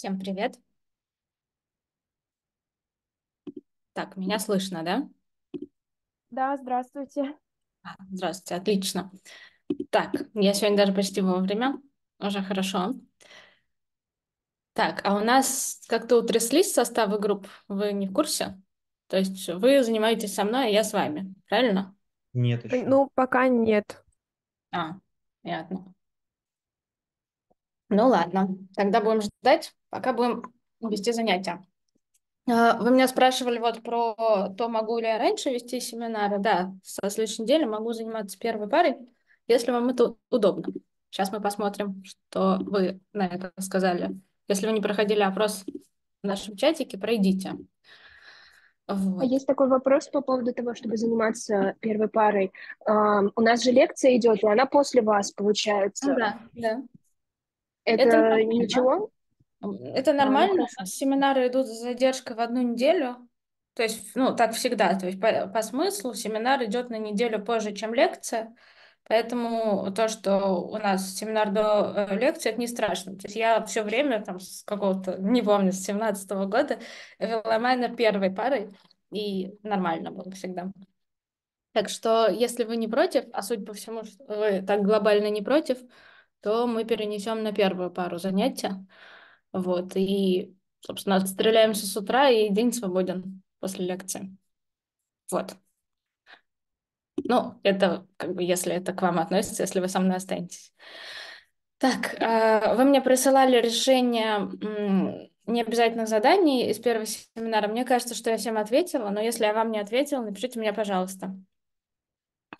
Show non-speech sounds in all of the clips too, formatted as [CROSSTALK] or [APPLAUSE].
Всем привет. Так, меня слышно, да? Да, здравствуйте. А, здравствуйте, отлично. Так, я сегодня даже почти вовремя, уже хорошо. Так, а у нас как-то утряслись составы групп, вы не в курсе? То есть вы занимаетесь со мной, а я с вами, правильно? Нет еще. Ну, пока нет. А, понятно. Ну ладно, тогда будем ждать, пока будем вести занятия. А, вы меня спрашивали вот про то, могу ли я раньше вести семинары. Да, со следующей недели могу заниматься первой парой, если вам это удобно. Сейчас мы посмотрим, что вы на это сказали. Если вы не проходили опрос в нашем чатике, пройдите. А вот. Есть такой вопрос по поводу того, чтобы заниматься первой парой. у нас же лекция идет, и она после вас получается. Ну да, да. Это, это ничего? Это а, ну нормально. А, Семинары идут с задержкой в одну неделю. То есть, ну, так всегда. То есть по, по смыслу семинар идет на неделю позже, чем лекция. Поэтому то, что у нас семинар до э, лекции, это не страшно. То есть я все время, там, с какого-то, не помню, с 17 -го года вела майнер первой парой, и нормально было всегда. Так что, если вы не против, а судя по всему, вы так глобально не против, то мы перенесем на первую пару занятия. Вот, и, собственно, отстреляемся с утра, и день свободен после лекции. Вот. Ну, это как бы, если это к вам относится, если вы со мной останетесь. Так, а, вы мне присылали решение необязательных заданий из первого семинара. Мне кажется, что я всем ответила, но если я вам не ответила, напишите мне, пожалуйста.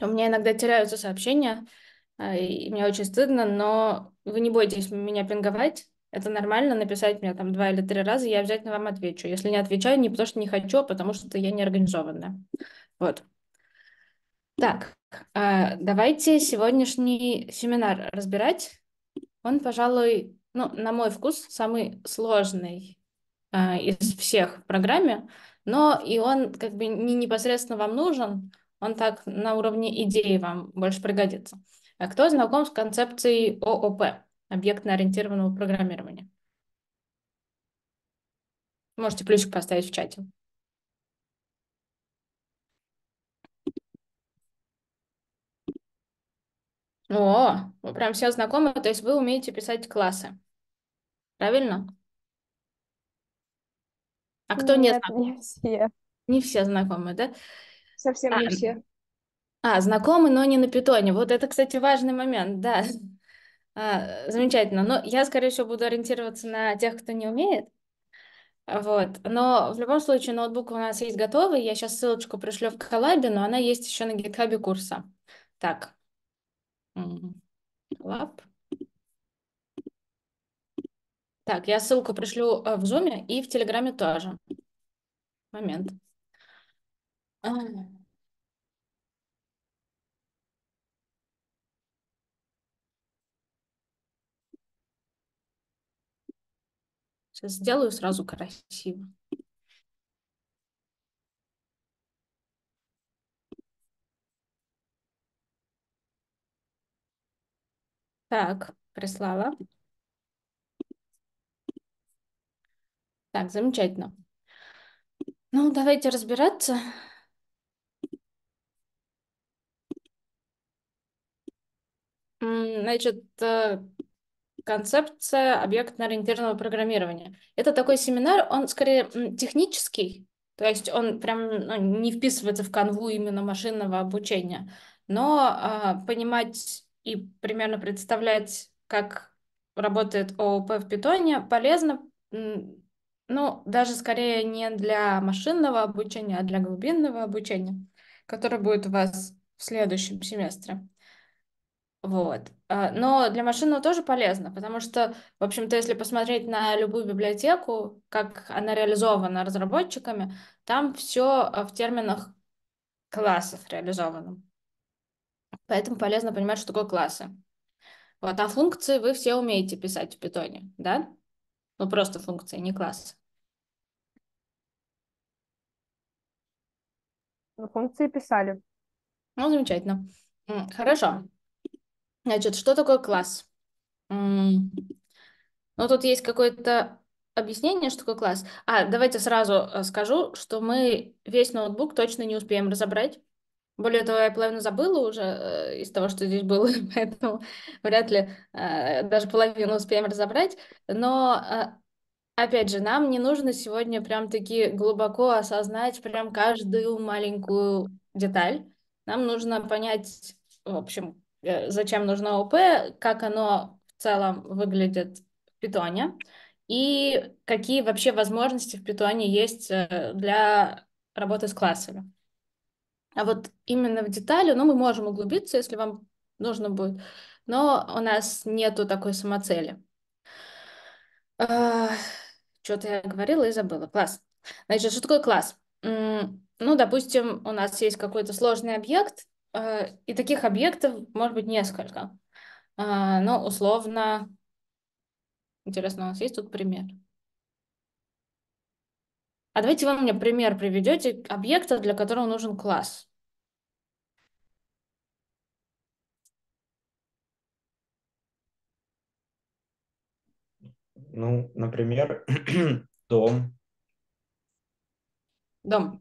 У меня иногда теряются сообщения, а, и мне очень стыдно, но вы не бойтесь меня пинговать, это нормально, написать мне там два или три раза, я обязательно вам отвечу. Если не отвечаю, не потому что не хочу, а потому что я не организованная. Вот. Так, а, давайте сегодняшний семинар разбирать. Он, пожалуй, ну, на мой вкус, самый сложный а, из всех в программе, но и он как бы не непосредственно вам нужен, он так на уровне идеи вам больше пригодится. А кто знаком с концепцией ООП, объектно-ориентированного программирования? Можете плюсик поставить в чате. О, вы прям все знакомы, то есть вы умеете писать классы. Правильно? А кто Нет, не знаком? Не все. Не все знакомы, да? Совсем а, не все. А, знакомы, но не на питоне. Вот это, кстати, важный момент, да. А, замечательно. Но я, скорее всего, буду ориентироваться на тех, кто не умеет. Вот. Но в любом случае ноутбук у нас есть готовый. Я сейчас ссылочку пришлю в коллабе, но она есть еще на гитхабе курса. Так. Лап. Так, я ссылку пришлю э, в Zoom и в Телеграме тоже. Момент. А. Сейчас сделаю сразу красиво. Так, прислала. Так, замечательно. Ну, давайте разбираться. Значит, э, концепция объектно-ориентированного программирования. Это такой семинар, он скорее технический, то есть он прям ну, не вписывается в канву именно машинного обучения, но а, понимать и примерно представлять, как работает ООП в питоне, полезно, ну, даже скорее не для машинного обучения, а для глубинного обучения, которое будет у вас в следующем семестре. Вот. А, но для машинного тоже полезно, потому что, в общем-то, если посмотреть на любую библиотеку, как она реализована разработчиками, там все а, в терминах классов реализовано. Поэтому полезно понимать, что такое классы. Вот, а функции вы все умеете писать в питоне, да? Ну, просто функции, не классы. Ну, функции писали. Ну, замечательно. Хорошо. Значит, что такое класс? Ну, тут есть какое-то объяснение, что такое класс. А, давайте сразу э, скажу, что мы весь ноутбук точно не успеем разобрать. Более того, я половину забыла уже э, из того, что здесь было, [LAUGHS] поэтому вряд ли э, даже половину успеем разобрать. Но, э, опять же, нам не нужно сегодня прям-таки глубоко осознать прям каждую маленькую деталь. Нам нужно понять, в общем, Э, зачем нужно ОП, как оно в целом выглядит в питоне, и какие вообще возможности в питоне есть э, для работы с классами. А вот именно в детали, ну, мы можем углубиться, если вам нужно будет, но у нас нету такой самоцели. А, Что-то я говорила и забыла. Класс. Значит, что такое класс? Ну, допустим, у нас есть какой-то сложный объект, Э, и таких объектов может быть несколько. Э, но условно... Интересно, у нас есть тут пример? А давайте вы мне пример приведете объекта, для которого нужен класс. Ну, например, [CLEARS THROAT] дом. Дом.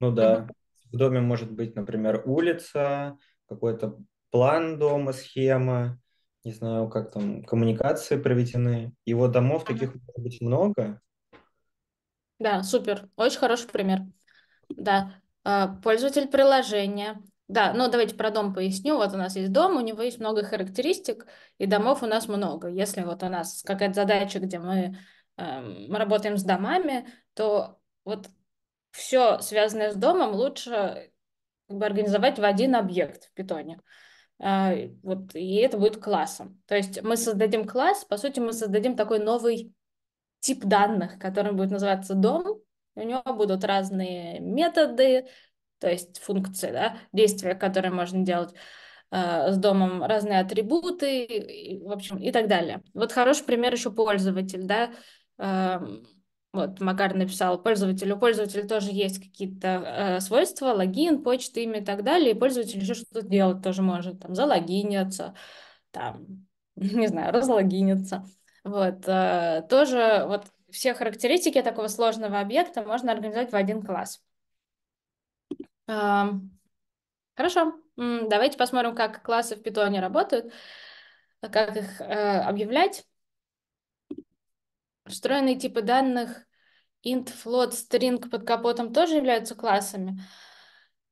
Ну да. В доме может быть, например, улица, какой-то план дома, схема, не знаю, как там коммуникации проведены. И вот домов таких может быть много. Да, супер. Очень хороший пример. Да. А, пользователь приложения. Да, ну давайте про дом поясню. Вот у нас есть дом, у него есть много характеристик, и домов у нас много. Если вот у нас какая-то задача, где мы, эм, мы работаем с домами, то вот все связанное с домом лучше как бы, организовать в один объект в питоне. А, вот, и это будет классом. То есть мы создадим класс, по сути, мы создадим такой новый тип данных, который будет называться дом. У него будут разные методы, то есть функции, да, действия, которые можно делать э, с домом, разные атрибуты, и, в общем, и так далее. Вот хороший пример еще пользователь, да, э, вот Макар написал пользователю. пользователь тоже есть какие-то э, свойства, логин, почта, имя и так далее. И пользователь еще что-то делать тоже может. Там залогиниться, там, [LAUGHS] не знаю, разлогиниться. Вот. Э, тоже вот все характеристики такого сложного объекта можно организовать в один класс. Э, хорошо. Давайте посмотрим, как классы в питоне работают, как их э, объявлять. Встроенные типы данных int, float, string под капотом тоже являются классами.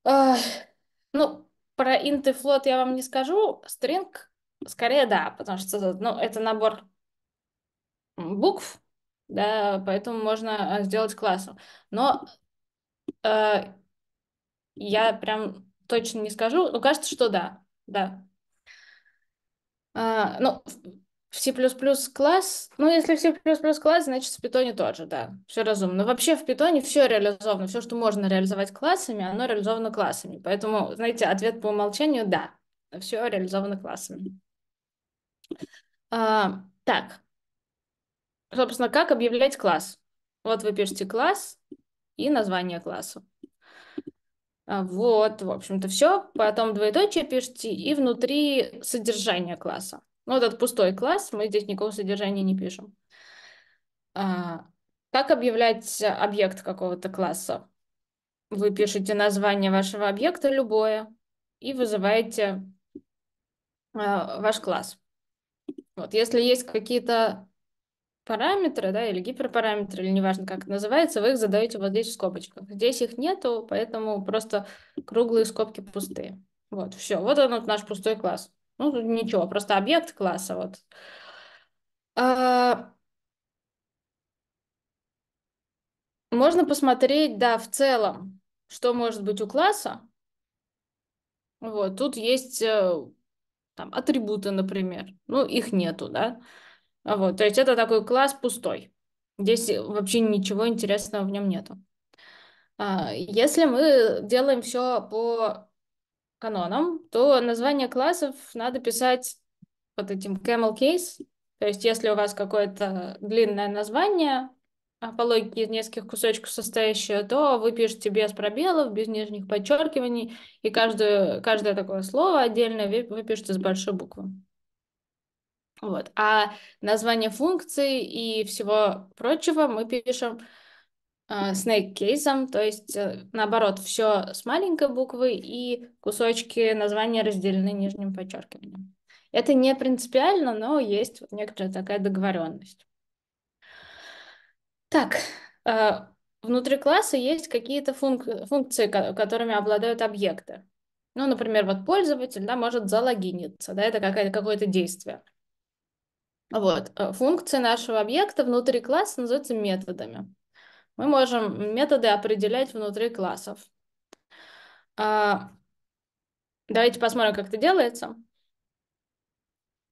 ну, про int и float я вам не скажу. String скорее да, потому что ну, это набор букв, да, поэтому можно а, сделать классом. Но э, я прям точно не скажу, но ну, кажется, что да, да. Э, ну, в C++ класс, ну, если в C++ класс, значит, в питоне тоже, да, все разумно. Но вообще в питоне все реализовано, все, что можно реализовать классами, оно реализовано классами. Поэтому, знаете, ответ по умолчанию – да, все реализовано классами. А, так, собственно, как объявлять класс? Вот вы пишете класс и название класса. А, вот, в общем-то, все. Потом двоеточие пишите и внутри содержание класса. Ну, этот пустой класс, мы здесь никакого содержания не пишем. А, как объявлять объект какого-то класса? Вы пишете название вашего объекта, любое, и вызываете а, ваш класс. Вот, если есть какие-то параметры, да, или гиперпараметры, или неважно, как это называется, вы их задаете вот здесь в скобочках. Здесь их нету, поэтому просто круглые скобки пустые. Вот, все. Вот он, вот наш пустой класс. Ну, ничего, просто объект класса вот. А... Можно посмотреть, да, в целом, что может быть у класса. Вот, тут есть э, там атрибуты, например. Ну, их нету, да. А вот, то есть это такой класс пустой. Здесь вообще ничего интересного в нем нету. А, если мы делаем все по каноном, то название классов надо писать вот этим camel case. То есть если у вас какое-то длинное название, а по логике из нескольких кусочков состоящее, то вы пишете без пробелов, без нижних подчеркиваний, и каждое, каждое такое слово отдельно вы пишете с большой буквы. Вот. А название функций и всего прочего мы пишем Э, снэк-кейсом, то есть э, наоборот, все с маленькой буквы и кусочки названия разделены нижним подчеркиванием. Это не принципиально, но есть вот некоторая такая договоренность. Так, э, внутри класса есть какие-то функ- функции, которыми обладают объекты. Ну, например, вот пользователь да, может залогиниться, да, это какое-то действие. Вот. Функции нашего объекта внутри класса называются методами мы можем методы определять внутри классов. А, давайте посмотрим, как это делается.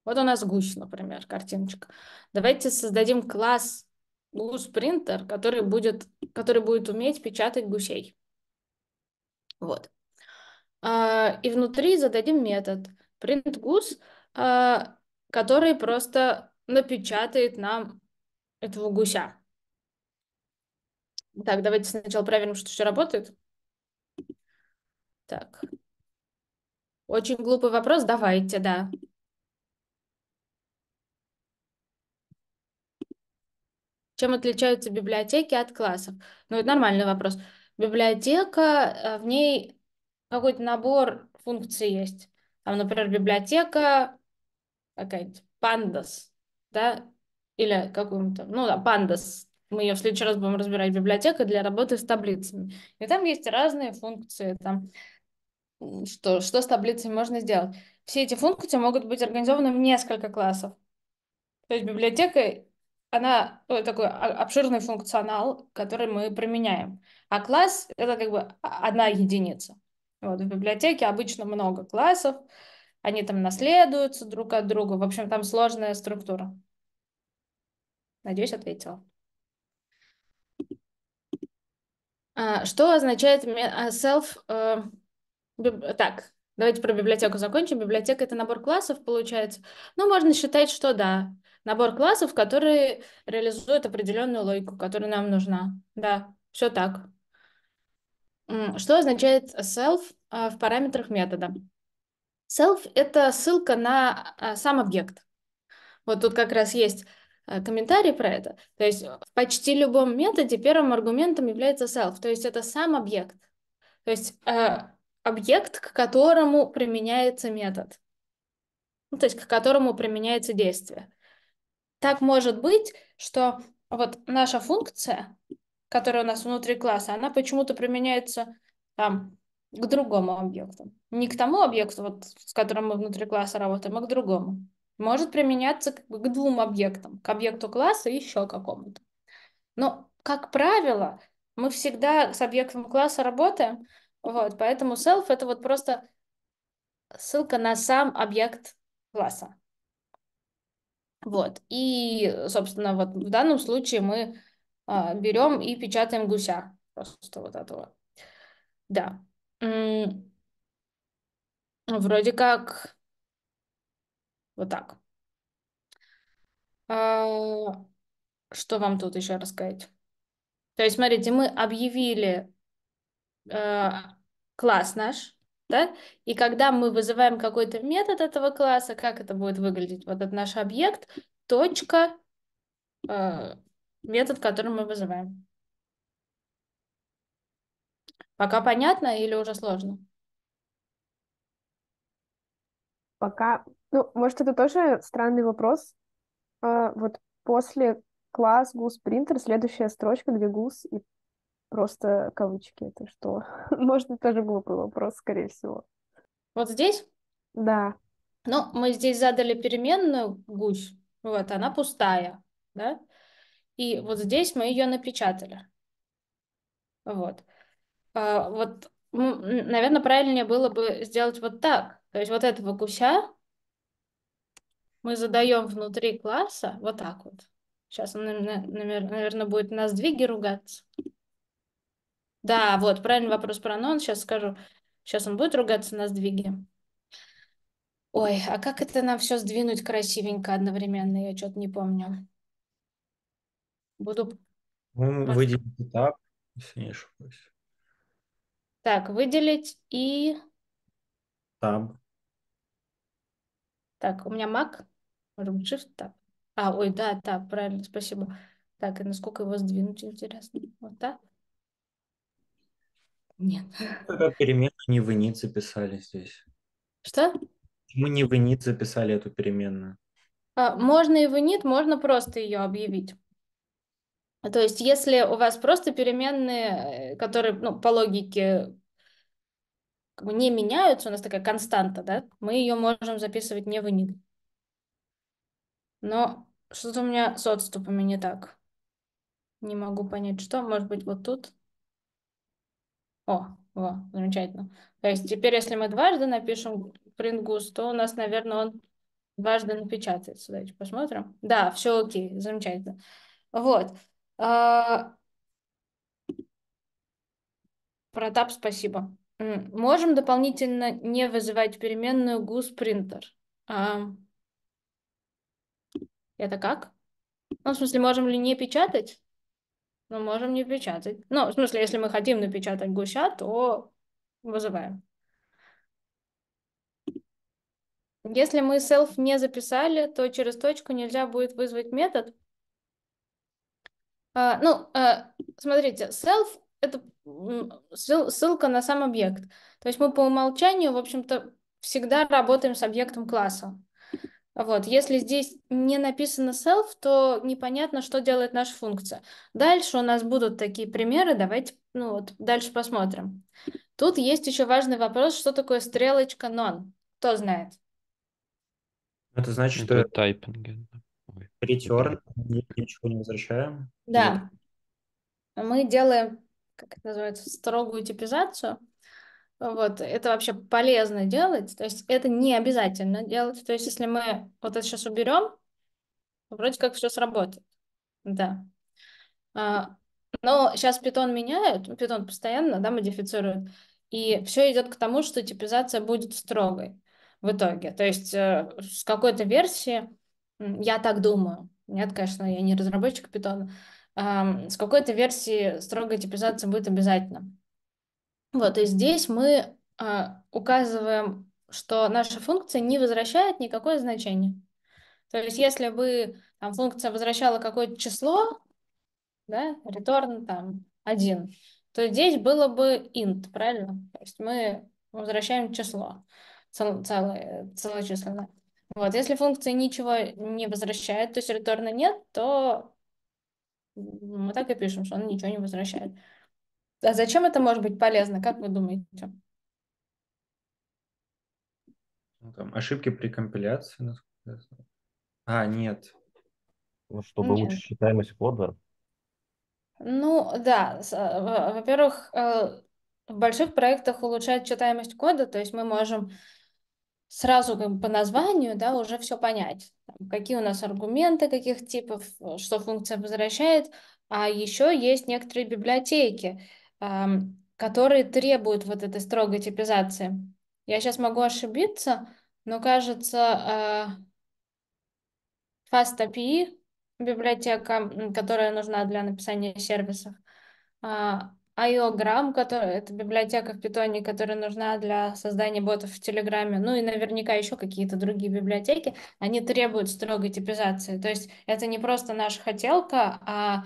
Вот у нас гусь, например, картиночка. Давайте создадим класс гус-принтер, который будет, который будет уметь печатать гусей. Вот. А, и внутри зададим метод printGoose, а, который просто напечатает нам этого гуся. Так, давайте сначала проверим, что все работает. Так. Очень глупый вопрос, давайте, да. Чем отличаются библиотеки от классов? Ну, это нормальный вопрос. Библиотека, э, в ней какой-то набор функций есть. Там, например, библиотека какая-нибудь, пандас, да, или какую-то, ну да, пандас, мы ее в следующий раз будем разбирать, библиотека для работы с таблицами. И там есть разные функции, там, что, что с таблицами можно сделать. Все эти функции могут быть организованы в несколько классов. То есть библиотека, она ну, такой обширный функционал, который мы применяем. А класс — это как бы одна единица. Вот, в библиотеке обычно много классов, они там наследуются друг от друга. В общем, там сложная структура. Надеюсь, ответила. А, что означает а, self... Э, так, давайте про библиотеку закончим. Библиотека — это набор классов, получается. Ну, можно считать, что да. Набор классов, которые реализуют определенную логику, которая нам нужна. Да, все так. Что означает self а, в параметрах метода? Self — это ссылка на сам объект. Вот тут как раз есть Э, комментарий про это. То есть э, в почти любом методе первым аргументом является self, то есть это сам объект. То есть э, объект, к которому применяется метод, ну, то есть к которому применяется действие. Так может быть, что вот наша функция, которая у нас внутри класса, она почему-то применяется там к другому объекту. Не к тому объекту, вот, с которым мы внутри класса работаем, а к другому может применяться как бы к двум объектам, к объекту класса и еще какому-то. Но, как правило, мы всегда с объектом класса работаем, вот, поэтому self — это вот просто ссылка на сам объект класса. Вот, и, собственно, вот в данном случае мы а, берем и печатаем гуся, просто вот этого. Да. Вроде как вот так. А, что вам тут еще рассказать? То есть, смотрите, мы объявили а, класс наш, да? И когда мы вызываем какой-то метод этого класса, как это будет выглядеть? Вот этот наш объект, точка, э, метод, который мы вызываем. Пока понятно или уже сложно? Пока ну, может, это тоже странный вопрос. А, вот после класс гус принтер, следующая строчка, где гус и просто кавычки. Это что? [LAUGHS] Может, это тоже глупый вопрос, скорее всего. Вот здесь? Да. Ну, мы здесь задали переменную гусь, вот, она пустая, да? И вот здесь мы ее напечатали. Вот. А, вот, наверное, правильнее было бы сделать вот так. То есть вот этого гуся мы задаем внутри класса вот так вот. Сейчас он, наверное, будет на сдвиге ругаться. Да, вот, правильный вопрос про нон, сейчас скажу. Сейчас он будет ругаться на сдвиге. Ой, а как это нам все сдвинуть красивенько одновременно? Я что-то не помню. Буду... Ну, выделить этап, если не Так, выделить и... Таб. Так, у меня Mac. Room shift А, ой, да, да, правильно, спасибо. Так, и насколько его сдвинуть, интересно? Вот так? Нет. Как переменная не в init записали здесь. Что? Мы не в init записали эту переменную. А, можно и в init, можно просто ее объявить. То есть, если у вас просто переменные, э, которые ну, по логике не меняются, у нас такая константа, да, мы ее можем записывать не в init. Но что-то у меня с отступами не так. Не могу понять, что. Может быть, вот тут? О, во, замечательно. То есть теперь, если мы дважды напишем print goose, то у нас, наверное, он дважды напечатается. Давайте посмотрим. Да, все окей, замечательно. Вот. А, Протап, спасибо. Можем дополнительно не вызывать переменную гус принтер. Это как? Ну, в смысле, можем ли не печатать? Ну, можем не печатать. Ну, в смысле, если мы хотим напечатать гуся, то вызываем. Если мы self не записали, то через точку нельзя будет вызвать метод. А, ну, а, смотрите, self — это ссылка на сам объект. То есть мы по умолчанию, в общем-то, всегда работаем с объектом класса. Вот, если здесь не написано self, то непонятно, что делает наша функция. Дальше у нас будут такие примеры, давайте ну, вот, дальше посмотрим. Тут есть еще важный вопрос, что такое стрелочка non? Кто знает? Это значит, что... Это тайпинг. Return, ничего не возвращаем. Да. Мы делаем, как это называется, строгую типизацию. Вот, это вообще полезно делать, то есть это не обязательно делать. То есть если мы вот это сейчас уберем, вроде как все сработает. Да. А, но сейчас питон меняют, ну, питон постоянно да, модифицируют, и все идет к тому, что типизация будет строгой в итоге. То есть э, с какой-то версии, я так думаю, нет, конечно, я не разработчик питона, с какой-то версии строгая типизация будет обязательно. Вот, и здесь мы э, указываем, что наша функция не возвращает никакое значение. То есть если бы там, функция возвращала какое-то число, да, return там 1, то здесь было бы int, правильно? То есть мы возвращаем число цел, целое, целочисленное. Вот, если функция ничего не возвращает, то есть реторна нет, то мы так и пишем, что он ничего не возвращает. А зачем это может быть полезно, как вы думаете? Ну, там ошибки при компиляции, насколько я знаю. А, нет. Ну, чтобы нет. улучшить читаемость кода. Ну, да. Э, во-первых, э, в больших проектах улучшает читаемость кода, то есть мы можем сразу по названию, да, уже все понять, какие у нас аргументы, каких типов, э, что функция возвращает, а еще есть некоторые библиотеки, Эм, которые требуют вот этой строгой типизации. Я сейчас могу ошибиться, но кажется, э, FastAPI библиотека, которая нужна для написания сервисов, э, IOGRAM, который, это библиотека в Питоне, которая нужна для создания ботов в Телеграме, ну и наверняка еще какие-то другие библиотеки, они требуют строгой типизации. То есть это не просто наша хотелка, а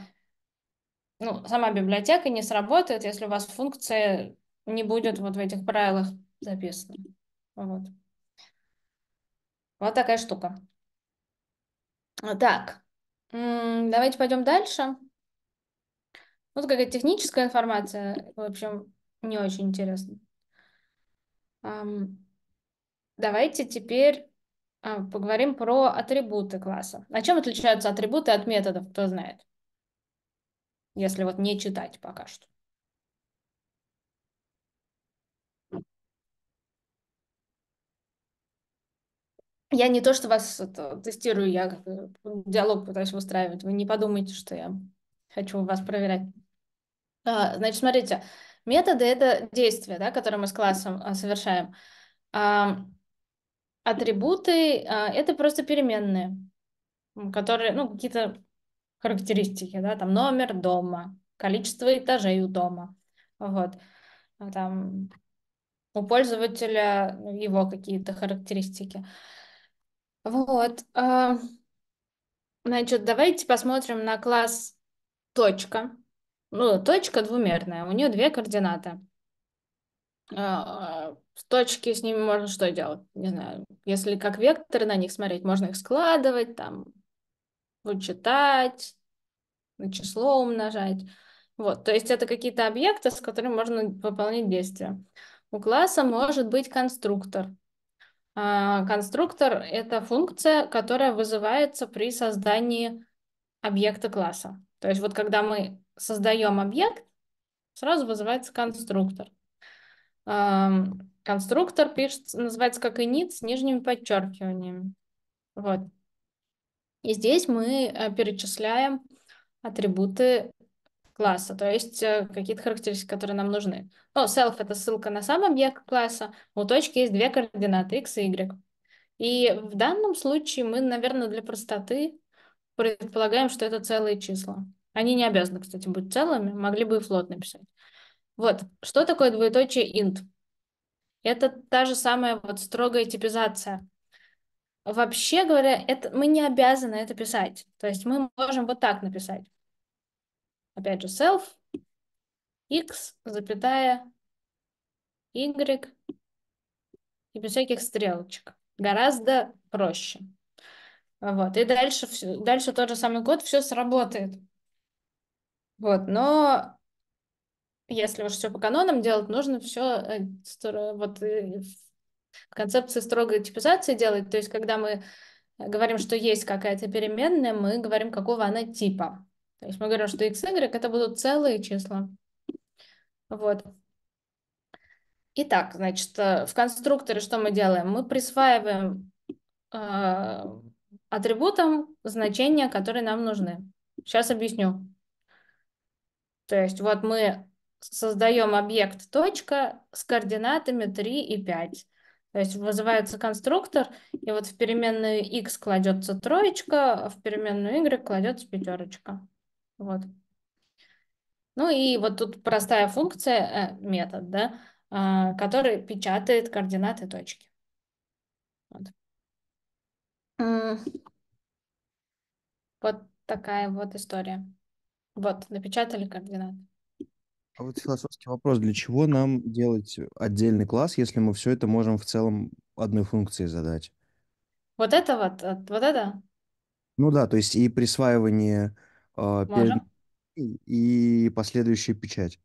ну, сама библиотека не сработает, если у вас функция не будет вот в этих правилах записана. Вот. Вот такая штука. Так, давайте пойдем дальше. Вот ну, какая техническая информация, в общем, не очень интересно. Давайте теперь а, поговорим про атрибуты класса. На чем отличаются атрибуты от методов, кто знает? если вот не читать пока что. Я не то, что вас это, тестирую, я диалог пытаюсь устраивать Вы не подумайте, что я хочу вас проверять. А, значит, смотрите, методы — это действия, да, которые мы с классом а, совершаем. А, атрибуты а, — это просто переменные, которые, ну, какие-то характеристики, да, там номер дома, количество этажей у дома, вот, а там у пользователя ну, его какие-то характеристики. Вот. А, значит, давайте посмотрим на класс точка. Ну, точка двумерная, у нее две координаты. А, с точки с ними можно что делать? Не знаю, если как векторы на них смотреть, можно их складывать, там, вычитать, на число умножать. Вот, то есть это какие-то объекты, с которыми можно выполнить действия. У класса может быть конструктор. А, конструктор — это функция, которая вызывается при создании объекта класса. То есть вот когда мы создаем объект, сразу вызывается конструктор. Конструктор пишется, называется как init с нижними подчеркиваниями. Вот. И здесь мы э, перечисляем атрибуты класса, то есть э, какие-то характеристики, которые нам нужны. Ну, self — это ссылка на сам объект класса, у точки есть две координаты x и y. И в данном случае мы, наверное, для простоты предполагаем, что это целые числа. Они не обязаны, кстати, быть целыми, могли бы и флот написать. Вот, что такое двоеточие int? Это та же самая вот строгая типизация. Вообще говоря, это, мы не обязаны это писать. То есть мы можем вот так написать опять же, self, x, запятая, y, и без всяких стрелочек. Гораздо проще. Вот. И дальше, все дальше тот же самый код, все сработает. Вот, но если уж все по канонам делать, нужно все э, вот э, в концепции строгой типизации делать. То есть, когда мы говорим, что есть какая-то переменная, мы говорим, какого она типа. То есть мы говорим, что x, y это будут целые числа. Вот. Итак, значит, э, в конструкторе что мы делаем? Мы присваиваем э, атрибутам значения, которые нам нужны. Сейчас объясню. То есть вот мы создаем объект точка с координатами 3 и 5. То есть вызывается конструктор, и вот в переменную x кладется троечка, а в переменную y кладется пятерочка. Вот. Ну и вот тут простая функция, э, метод, да, а, который печатает координаты точки. Вот. вот такая вот история. Вот, напечатали координаты. А вот философский вопрос, для чего нам делать отдельный класс, если мы все это можем в целом одной функции задать? Вот это вот, э, вот это? Ну да, то есть и присваивание а, перед и последующая печать.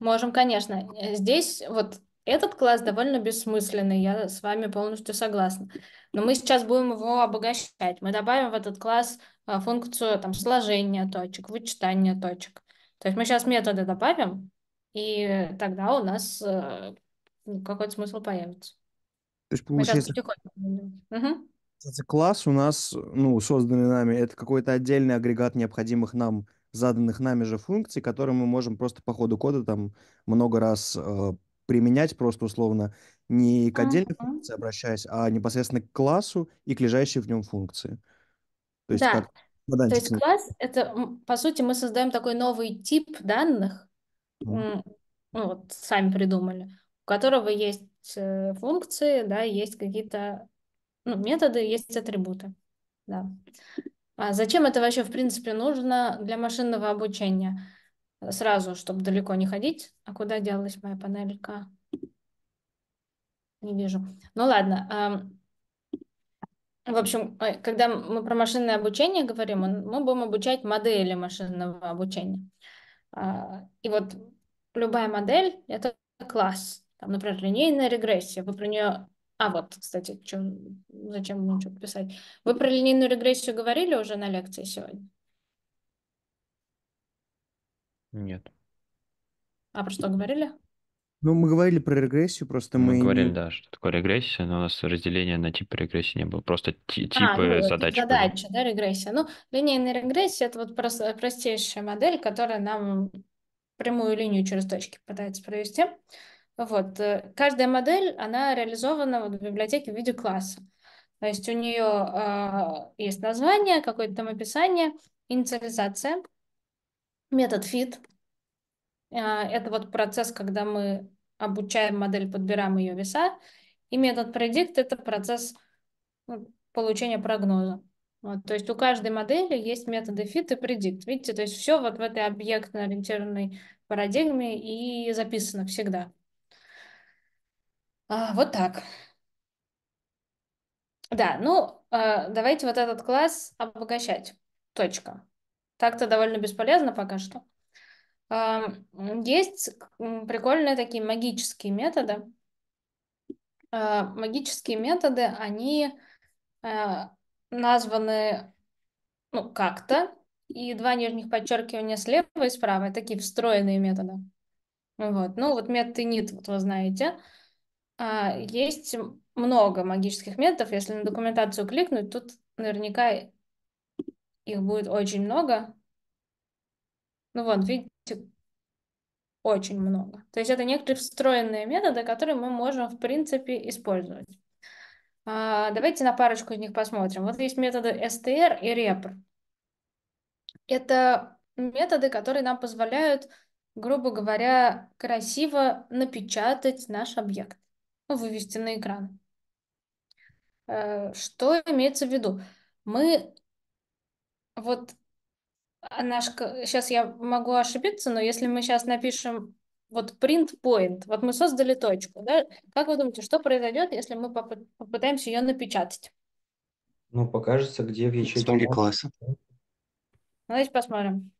Можем, конечно. Э, здесь вот этот класс довольно бессмысленный, я с вами полностью согласна. Но мы сейчас будем его обогащать. Мы добавим в этот класс а, функцию там, сложения точек, вычитания точек. То есть мы сейчас методы добавим, и тогда у нас э, ну, какой-то смысл появится. То есть Мы сейчас потихоньку. Угу класс у нас, ну, созданный нами, это какой-то отдельный агрегат необходимых нам, заданных нами же функций, которые мы можем просто по ходу кода там много раз э, применять, просто условно, не к отдельной mm-hmm. функции обращаясь, а непосредственно к классу и к лежащей в нем функции. То есть, да. как То есть класс — это, по сути, мы создаем такой новый тип данных, mm-hmm. ну, вот сами придумали, у которого есть э, функции, да, есть какие-то ну, методы, есть атрибуты. Да. А зачем это вообще, в принципе, нужно для машинного обучения? Сразу, чтобы далеко не ходить. А куда делась моя панелька? Не вижу. Ну ладно. В общем, э, когда мы про машинное обучение говорим, мы будем обучать модели машинного обучения. А, и вот любая модель — это класс. например, линейная регрессия. Вы про нее а вот, кстати, чем, зачем мне что-то писать. Вы про линейную регрессию говорили уже на лекции сегодня? Нет. А про что говорили? Ну, мы говорили про регрессию, просто мы... Мы говорили, не... да, что такое регрессия, но у нас разделения на типы регрессии не было, просто ти а, типы а, ну, задач. Задача, да, регрессия. Ну, линейная регрессия – это вот просто простейшая модель, которая нам прямую линию через точки пытается провести. Вот. Э, каждая модель, она реализована вот в библиотеке в виде класса. То есть у нее э, а, есть название, какое-то там описание, инициализация, метод fit. Э, а, это вот процесс, когда мы обучаем модель, подбираем ее веса. И метод predict – это процесс ну, получения прогноза. Вот, то есть у каждой модели есть методы fit и predict. Видите, то есть все вот в этой объектно-ориентированной парадигме и записано всегда. А, вот так. Да, ну, а, давайте вот этот класс обогащать. Точка. Так-то довольно бесполезно пока что. А, есть прикольные такие магические методы. магические методы, они названы ну, как-то, и два нижних подчеркивания слева и справа, такие встроенные методы. Вот. Ну, вот метод init, вот вы знаете. А, есть много магических методов. Если на документацию кликнуть, тут наверняка их будет очень много. Ну вот, видите, очень много. То есть это некоторые встроенные методы, которые мы можем, в принципе, использовать. А, давайте на парочку из них посмотрим. Вот есть методы STR и REPR. Это методы, которые нам позволяют, грубо говоря, красиво напечатать наш объект вывести на экран. Э, что имеется в виду? Мы вот а, наш... Сейчас я могу ошибиться, но если мы сейчас напишем вот print point, вот мы создали точку, да? Как вы думаете, что произойдет, если мы попытаемся ее напечатать? Ну, покажется, где в ячейке класса. Ну, давайте посмотрим.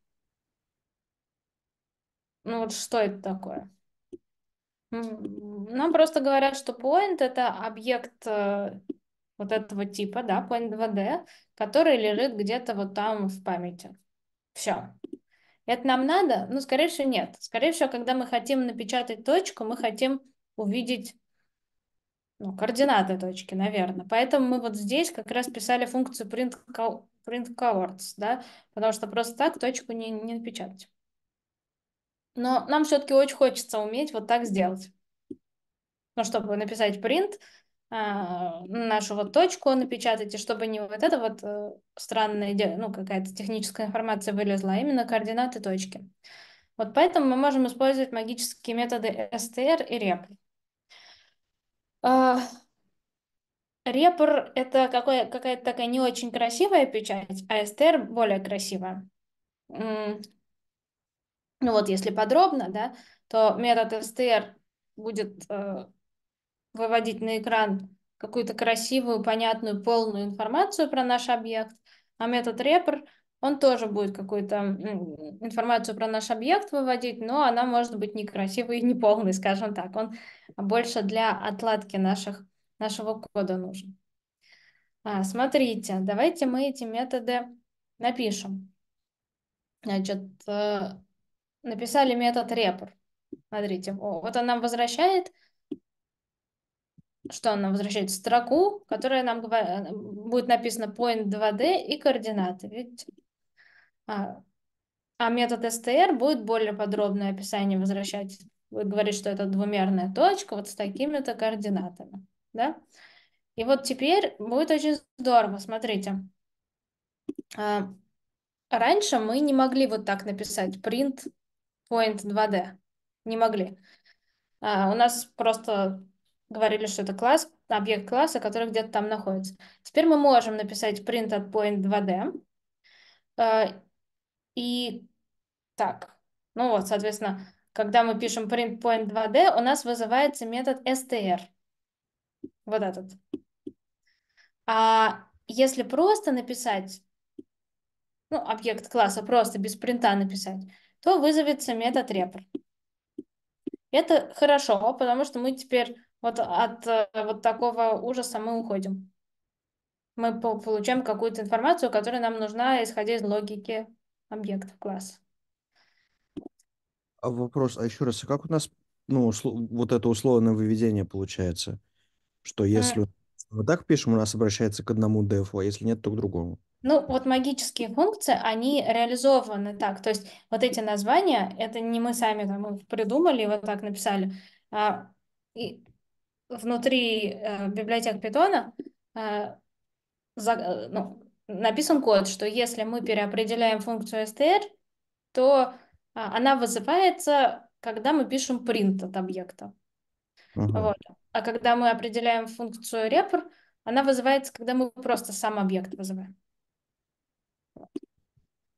Ну вот что это такое? Нам ну, просто говорят, что point — это объект э, вот этого типа, да, point 2D, который лежит где-то вот там в памяти. Все. Это нам надо? Ну, скорее всего, нет. Скорее всего, когда мы хотим напечатать точку, мы хотим увидеть ну, координаты точки, наверное. Поэтому мы вот здесь как раз писали функцию print, print colors, да, потому что просто так точку не, не напечатать. Но нам все-таки очень хочется уметь вот так сделать. Ну, чтобы написать принт, а, нашу вот точку напечатать, и чтобы не вот эта вот э, странная, идея ну, какая-то техническая информация вылезла, а именно координаты точки. Вот поэтому мы можем использовать магические методы str и repr repr а, это какая-то такая не очень красивая печать, а str более красивая. Ну вот, если подробно, да, то метод STR будет э, выводить на экран какую-то красивую, понятную, полную информацию про наш объект, а метод repr он тоже будет какую-то информацию про наш объект выводить, но она может быть некрасивой и неполной, скажем так. Он больше для отладки наших, нашего кода нужен. А, смотрите, давайте мы эти методы напишем. Значит, э, написали метод репор. Смотрите, о, вот она нам возвращает, что она возвращает? Строку, которая нам э, будет написано point 2D и координаты. ведь А, а метод str будет более подробное описание возвращать. Будет говорить, что это двумерная точка вот с такими-то координатами. Да? И вот теперь будет очень здорово. Смотрите. А, раньше мы не могли вот так написать print Point 2D. Не могли. А, у нас просто говорили, что это класс, объект класса, который где-то там находится. Теперь мы можем написать print от point 2D. А, и так, ну вот, соответственно, когда мы пишем print point 2D, у нас вызывается метод str. Вот этот. А если просто написать, ну, объект класса просто без принта написать, то вызовется метод репр. Это хорошо, потому что мы теперь вот от э, вот такого ужаса мы уходим. Мы получаем какую-то информацию, которая нам нужна, исходя из логики объектов класса. А вопрос, а еще раз, а как у нас ну, вот это условное выведение получается? Что если mm. мы так пишем, у нас обращается к одному дефу, а если нет, то к другому. Ну, вот магические функции, они реализованы так. То есть вот эти названия, это не мы сами там придумали и вот так написали. А, и внутри э, библиотек Питона э, за, э, ну, написан код, что если мы переопределяем функцию str, то э, она вызывается, когда мы пишем print от объекта. Uh-huh. Вот. А когда мы определяем функцию репр, она вызывается, когда мы просто сам объект вызываем.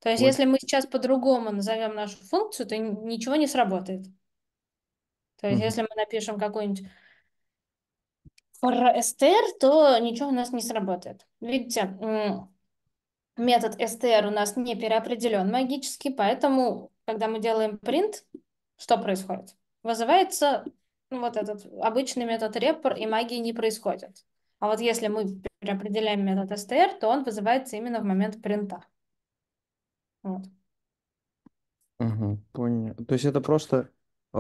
То есть, вот. если мы сейчас по-другому назовем нашу функцию, то ничего не сработает. То есть, mm если мы напишем какой нибудь for str, то ничего у нас не сработает. Видите, метод str у нас не переопределен магически, поэтому, когда мы делаем print, что происходит? Вызывается ну, вот этот обычный метод репор, и магии не происходит. А вот если мы переопределяем метод str, то он вызывается именно в момент принта. Вот. Угу, понял. То есть это просто а,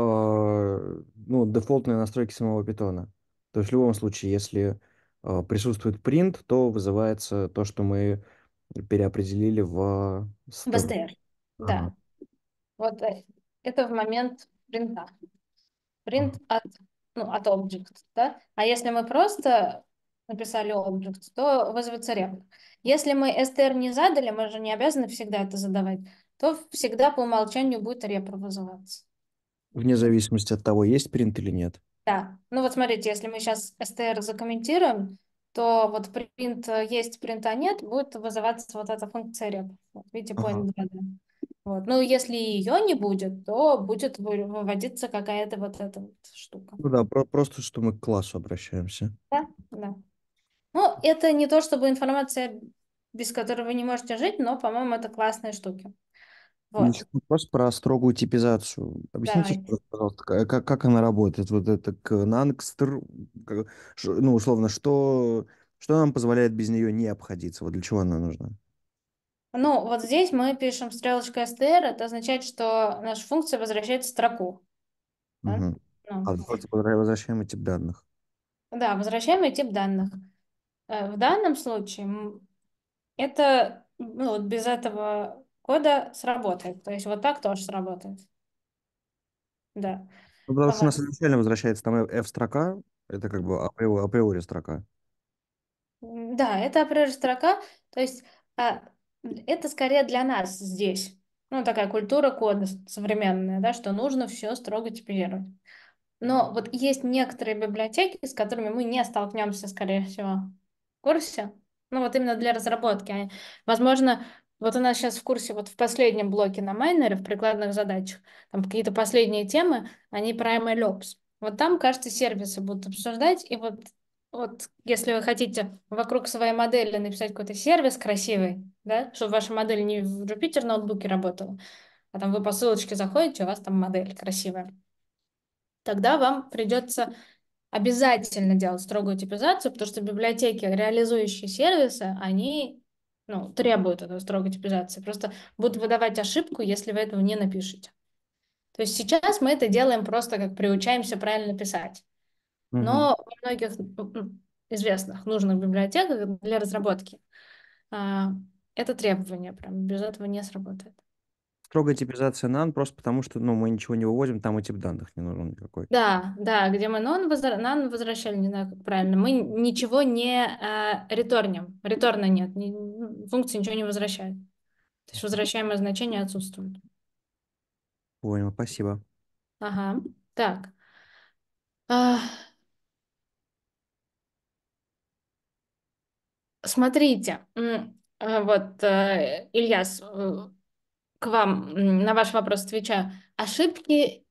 ну, дефолтные настройки самого питона. То есть в любом случае, если а, присутствует print, то вызывается то, что мы переопределили в... В STR, ага. да. Вот э, это в момент принта. Print от, ну, от object, да? А если мы просто написали object, то вызовется реплик. Если мы str не задали, мы же не обязаны всегда это задавать, то всегда по умолчанию будет репр вызываться. Вне зависимости от того, есть принт или нет. Да. Ну вот смотрите, если мы сейчас str закомментируем, то вот принт э, есть, принта нет, будет вызываться вот эта функция реп. Вот, видите, point ага. вот. Ну, если ее не будет, то будет выводиться какая-то вот эта вот штука. Ну да, про просто что мы к классу обращаемся. Да. Ну, это не то чтобы информация, без которой вы не можете жить, но, по-моему, это классные штуки. Вот. вопрос про строгую типизацию. Объясните, Давайте. пожалуйста, как, как она работает? Вот это к нангстр, ну, условно, что, что нам позволяет без нее не обходиться? Вот для чего она нужна? Ну, вот здесь мы пишем стрелочкой str, это означает, что наша функция возвращает строку. Угу. Да? Ну. А возвращаемый тип данных. Да, возвращаемый тип данных. Э, в данном случае это ну, вот без этого кода сработает. То есть вот так тоже сработает. Да. Ну, потому а что у нас изначально возвращается там F-строка, это как бы априори, априори строка. Да, это априори строка, то есть а, это скорее для нас здесь. Ну, такая культура кода современная, да, что нужно все строго типизировать. Но вот есть некоторые библиотеки, с которыми мы не столкнемся, скорее всего курсе? Ну, вот именно для разработки. А, возможно, вот у нас сейчас в курсе, вот в последнем блоке на майнере, в прикладных задачах, там какие-то последние темы, они про MLOps. Вот там, кажется, сервисы будут обсуждать, и вот, вот если вы хотите вокруг своей модели написать какой-то сервис красивый, да, чтобы ваша модель не в Jupyter ноутбуке работала, а там вы по ссылочке заходите, у вас там модель красивая, тогда вам придется обязательно делать строгую типизацию, потому что библиотеки, реализующие сервисы, они ну, требуют этой строгой типизации. Просто будут выдавать ошибку, если вы этого не напишете. То есть сейчас мы это делаем просто как приучаемся правильно писать. Но во многих ну, известных нужных библиотек для разработки а, это требование прям без этого не сработает строгая типизация NaN просто потому, что ну, мы ничего не выводим, там и тип данных не нужен никакой. Да, да, где мы NaN, возра... NaN возвращали, не знаю, как правильно, мы ничего не э, а, реторним, реторна нет, не, ну, функция ничего не возвращает. То есть возвращаемое значение отсутствует. Понял, спасибо. Ага, так. А... Смотрите, вот, э, Ильяс, э, к вам, на ваш вопрос отвечаю. Ошибки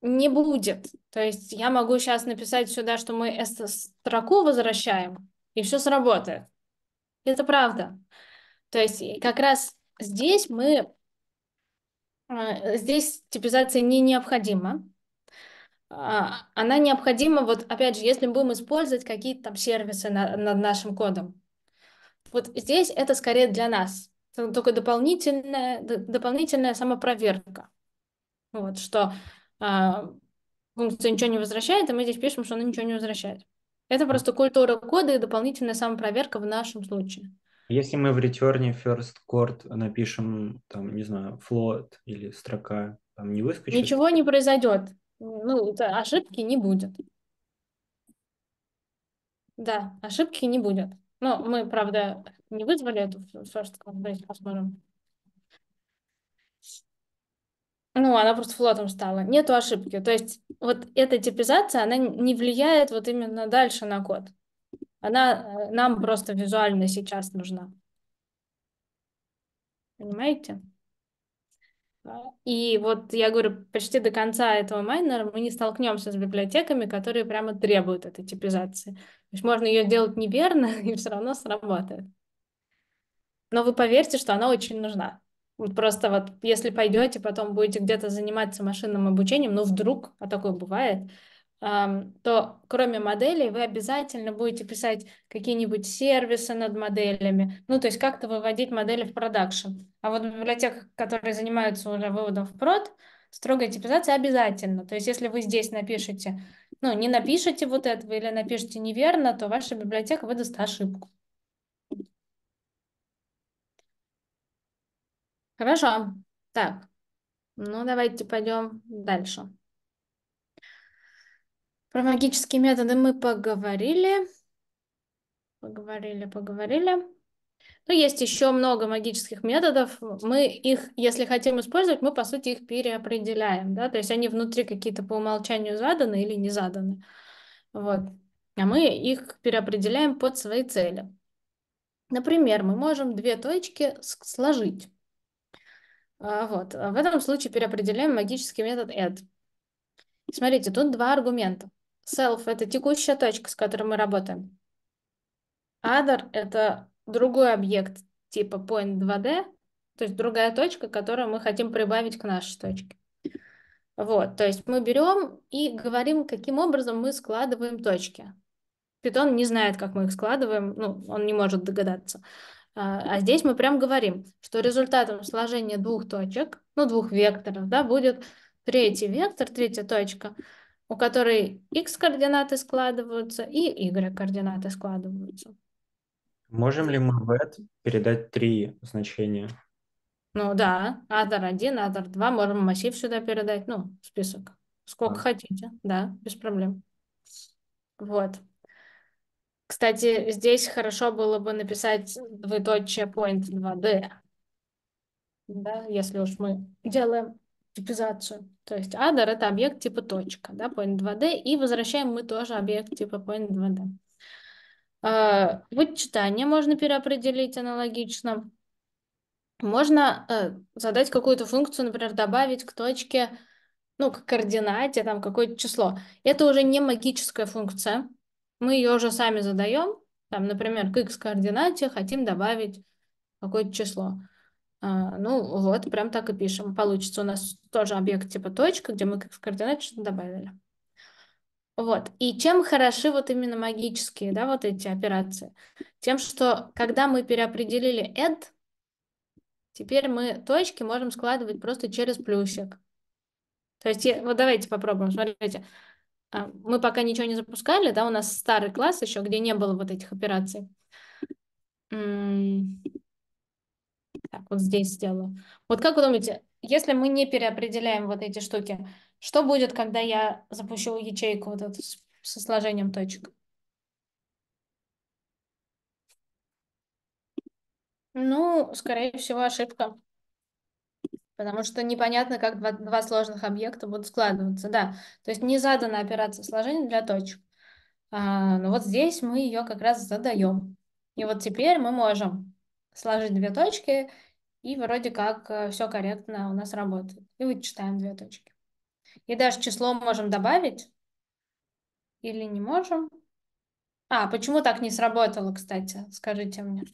не будет. То есть я могу сейчас написать сюда, что мы строку возвращаем, и все сработает. Это правда. То есть как раз здесь мы... А, здесь типизация не необходима. А, она необходима, вот опять же, если мы будем использовать какие-то там сервисы над нашим кодом. Вот здесь это скорее для нас, это только дополнительная, дополнительная самопроверка. Вот, что а, функция ничего не возвращает, и мы здесь пишем, что она ничего не возвращает. Это просто культура кода и дополнительная самопроверка в нашем случае. Если мы в return first court напишем, там, не знаю, float или строка, там не выскочит? Ничего не произойдет. Ну, ошибки не будет. Да, ошибки не будет. Но мы, правда, не вызвали эту флешку, давайте посмотрим. Ну, она просто флотом стала. Нету ошибки. То есть вот эта типизация, она не влияет вот именно дальше на код. Она э, нам просто визуально сейчас нужна. Понимаете? А, и вот я говорю, почти до конца этого майнера мы не столкнемся с библиотеками, которые прямо требуют этой типизации. То есть можно ее делать неверно, [LAUGHS] и все равно сработает. Но вы поверьте, что она очень нужна. Вот Просто вот если пойдете, потом будете где-то заниматься машинным обучением, ну вдруг, а такое бывает, то кроме моделей вы обязательно будете писать какие-нибудь сервисы над моделями, ну то есть как-то выводить модели в продакшн. А вот в библиотеках, которые занимаются уже выводом в прод, строгая типизация обязательно. То есть если вы здесь напишете, ну не напишите вот этого или напишите неверно, то ваша библиотека выдаст ошибку. Хорошо. Так, ну давайте пойдем дальше. Про магические методы мы поговорили. Поговорили, поговорили. Ну, есть еще много магических методов. Мы их, если хотим использовать, мы, по сути, их переопределяем. Да? То есть они внутри какие-то по умолчанию заданы или не заданы. Вот. А мы их переопределяем под свои цели. Например, мы можем две точки сложить. А, вот. А в этом случае переопределяем магический метод add. Смотрите, тут два аргумента. Self – это текущая точка, с которой мы работаем. Other – это другой объект типа point 2D, то есть другая точка, которую мы хотим прибавить к нашей точке. Вот, то есть мы берем и говорим, каким образом мы складываем точки. Питон не знает, как мы их складываем, ну, он не может догадаться. А, а здесь мы прям говорим, что результатом сложения двух точек, ну, двух векторов, да, будет третий вектор, третья точка, у которой x координаты складываются и y координаты складываются. Можем ли мы в это передать три значения? Ну да, адер 1, адер 2, можем массив сюда передать, ну, список. Сколько а. хотите, да, без проблем. Вот. Кстати, здесь хорошо было бы написать двоеточие point 2D. Да, если уж мы делаем типизацию. То есть адер — это объект типа точка, да, point 2D, и возвращаем мы тоже объект типа point 2D. А, вычитание можно переопределить аналогично. Можно э, задать какую-то функцию, например, добавить к точке, ну, к координате, там, какое-то число. Это уже не магическая функция, мы ее уже сами задаем, там, например, к x координате хотим добавить какое-то число. А, ну вот, прям так и пишем. Получится у нас тоже объект типа точка, где мы к x координате что-то добавили. Вот. И чем хороши вот именно магические, да, вот эти операции? Тем, что когда мы переопределили add, теперь мы точки можем складывать просто через плюсик. То есть, вот давайте попробуем, смотрите. А, мы пока ничего не запускали, да, у нас старый класс еще, где не было вот этих операций. Так, вот здесь сделала. Вот как вы думаете, если мы не переопределяем вот эти штуки, что будет, когда я запущу ячейку вот эту со сложением точек? Ну, скорее всего, ошибка потому что непонятно, как два, два сложных объекта будут складываться, да. То есть не задана операция сложения для точек. А, но ну вот здесь мы ее как раз задаем. И вот теперь мы можем сложить две точки, и вроде как э, все корректно у нас работает. И вычитаем две точки. И даже число можем добавить или не можем. А, почему так не сработало, кстати, скажите мне.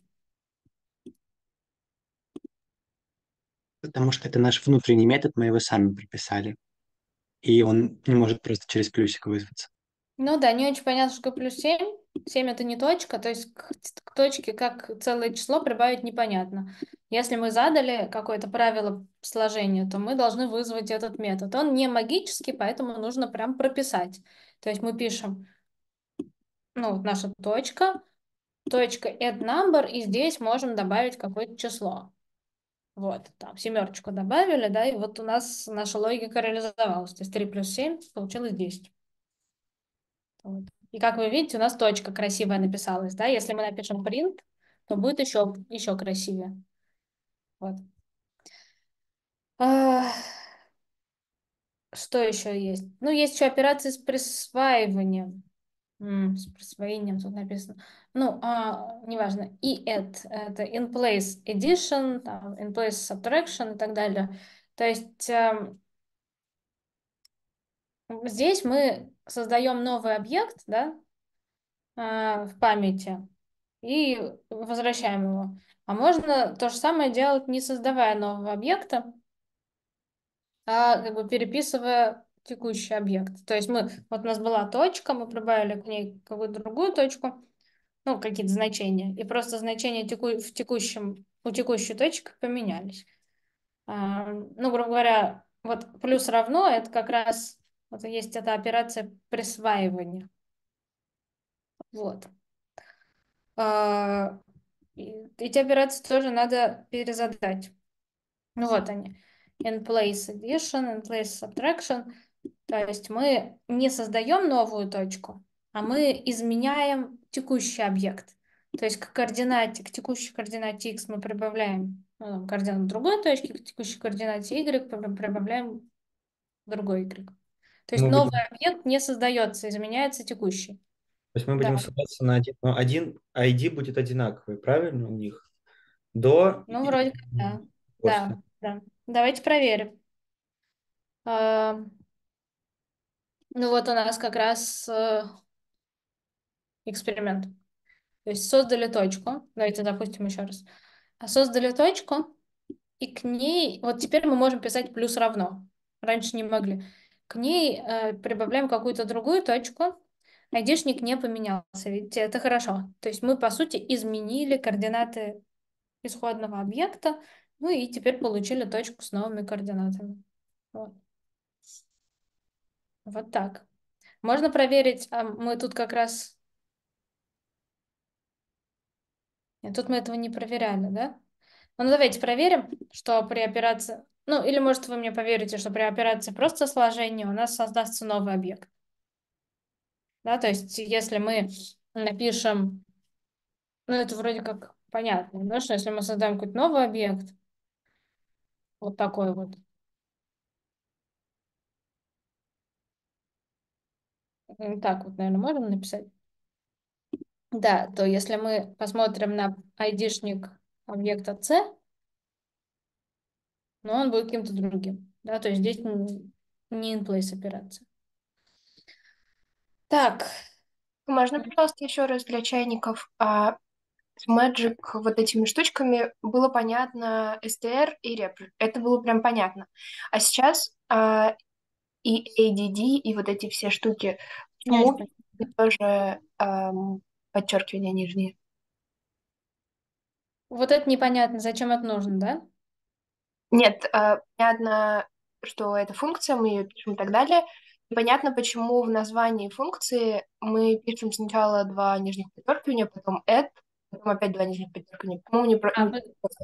потому что это наш внутренний метод, мы его сами прописали. И он не может просто через плюсик вызваться. Ну да, не очень понятно, что плюс 7. 7 это не точка, то есть к, к точке как целое число прибавить непонятно. Если мы задали какое-то правило сложения, то мы должны вызвать этот метод. Он не магический, поэтому нужно прям прописать. То есть мы пишем, ну вот наша точка, точка add number, и здесь можем добавить какое-то число. Вот, там семерочку добавили, да, и вот у нас наша логика реализовалась. То есть 3 плюс 7 получилось 10. Вот. И как вы видите, у нас точка красивая написалась, да. Если мы напишем print, то будет еще, еще красивее. Вот. Что еще есть? Ну, есть еще операции с присваиванием. с присвоением тут написано ну, а, неважно, и at, это in-place addition, in-place subtraction и так далее. То есть э, здесь мы создаем новый объект, да, э, в памяти и возвращаем его. А можно то же самое делать, не создавая нового объекта, а как бы переписывая текущий объект. То есть мы, вот у нас была точка, мы прибавили к ней какую-то другую точку, ну, какие-то значения, и просто значения теку в текущем, у текущей точки поменялись. А, ну, грубо говоря, вот плюс равно, это как раз вот есть эта операция присваивания. Вот. А, эти операции тоже надо перезадать. Ну, вот они. In place addition, in place subtraction. То есть мы не создаем новую точку, а мы изменяем текущий объект. То есть к координате, к текущей координате x мы прибавляем ну, координату другой точки, к текущей координате y прибавляем другой y. То есть мы новый будем... объект не создается, изменяется текущий. То есть мы будем да. ссылаться на один, но ну, один ID будет одинаковый, правильно у них? До... Ну, вроде как, да. Да, да. Давайте проверим. А, ну вот у нас как раз э, эксперимент. То есть создали точку, давайте запустим еще раз. А создали точку, и к ней, вот теперь мы можем писать плюс равно, раньше не могли. К ней э, прибавляем какую-то другую точку, айдишник не поменялся, видите, это хорошо. То есть мы, по сути, изменили координаты исходного объекта, ну и теперь получили точку с новыми координатами. Вот, вот так. Можно проверить, а мы тут как раз нет тут мы этого не проверяли, да? Ну, давайте проверим, что при операции... Ну, или, может, вы мне поверите, что при операции просто сложения у нас создастся новый объект. Да, то есть если мы напишем... Ну, это вроде как понятно, да, что если мы создаем какой-то новый объект, вот такой вот, так вот, наверное, можем написать. Да, то если мы посмотрим на ID-шник объекта C, но он будет каким-то другим. Да, то есть здесь не in-place операция. Так. Можно, пожалуйста, еще раз для чайников. А, с Magic вот этими штучками было понятно STR и репр. Это было прям понятно. А сейчас а, и ADD, и вот эти все штуки. Почему тоже эм, подчеркивание нижние. Вот это непонятно, зачем это нужно, да? Нет, а, понятно, что это функция, мы ее пишем и так далее. Непонятно, почему в названии функции мы пишем сначала два нижних подчеркивания, потом add, потом опять два нижних подчеркивания. Почему не про... А,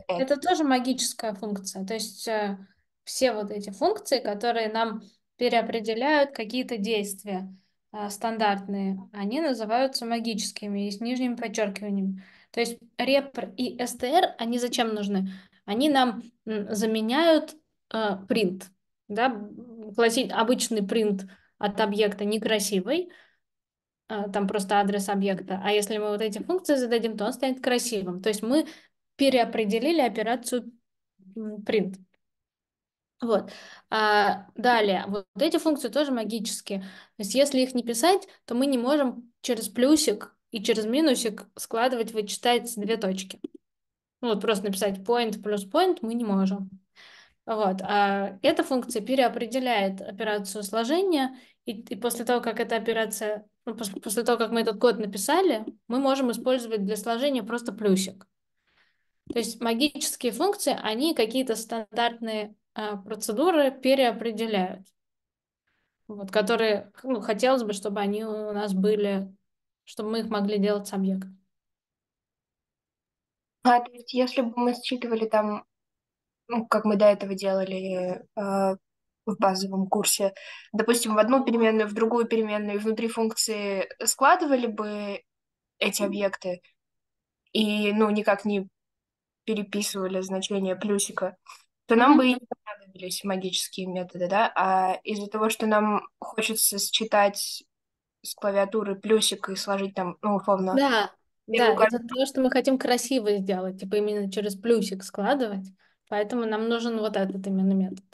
это тоже магическая функция. То есть э, все вот эти функции, которые нам переопределяют какие-то действия. Э, стандартные, они называются магическими и с нижним подчеркиванием. То есть репр и str они зачем нужны? Они нам заменяют э, принт, да, класси- обычный print от объекта некрасивый, э, там просто адрес объекта, а если мы вот эти функции зададим, то он станет красивым. То есть мы переопределили операцию print вот. А далее, вот эти функции тоже магические. То есть если их не писать, то мы не можем через плюсик и через минусик складывать, вычитать две точки. Ну, вот просто написать point плюс point мы не можем. Вот. А эта функция переопределяет операцию сложения, и, и после того, как эта операция, ну, после, после того, как мы этот код написали, мы можем использовать для сложения просто плюсик. То есть магические функции, они какие-то стандартные а, процедуры переопределяют. Вот, которые, ну, хотелось бы, чтобы они у нас были, чтобы мы их могли делать с объектом. А, то есть, если бы мы считывали там, ну, как мы до этого делали э, в базовом курсе, допустим, в одну переменную, в другую переменную, внутри функции складывали бы эти объекты и, ну, никак не переписывали значение плюсика то нам бы и не понадобились магические методы, да, а из-за того, что нам хочется считать с клавиатуры плюсик и сложить там, ну, условно... Да, да, из-за того, что мы хотим красиво сделать, типа именно через плюсик складывать, поэтому нам нужен вот этот именно метод.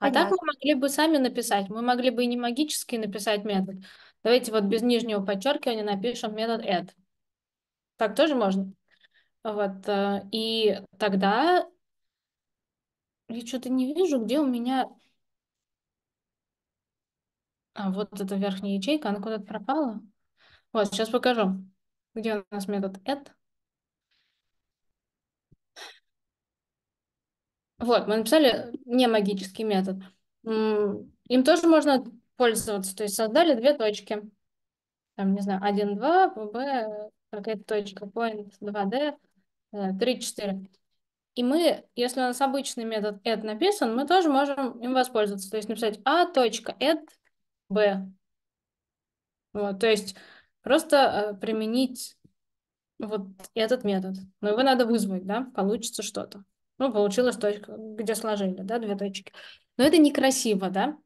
А так мы могли бы сами написать, мы могли бы и не магически написать метод. Давайте вот без нижнего подчеркивания напишем метод add. Так тоже можно. Вот, э, и тогда я что-то не вижу, где у меня... А, вот эта верхняя ячейка, она куда-то пропала. Вот, сейчас покажу, где у нас метод add. Вот, мы написали не магический метод. Им тоже можно пользоваться. То есть создали две точки. Там, не знаю, 1, 2, B, какая-то точка, point, 2D, 3, 4. И мы, если у нас обычный метод add написан, мы тоже можем им воспользоваться. То есть написать a.add «а b. Вот, то есть просто э, применить вот этот метод. Но его надо вызвать, да, получится что-то. Ну, получилось точка, где сложили, да, две точки. Но это некрасиво, да.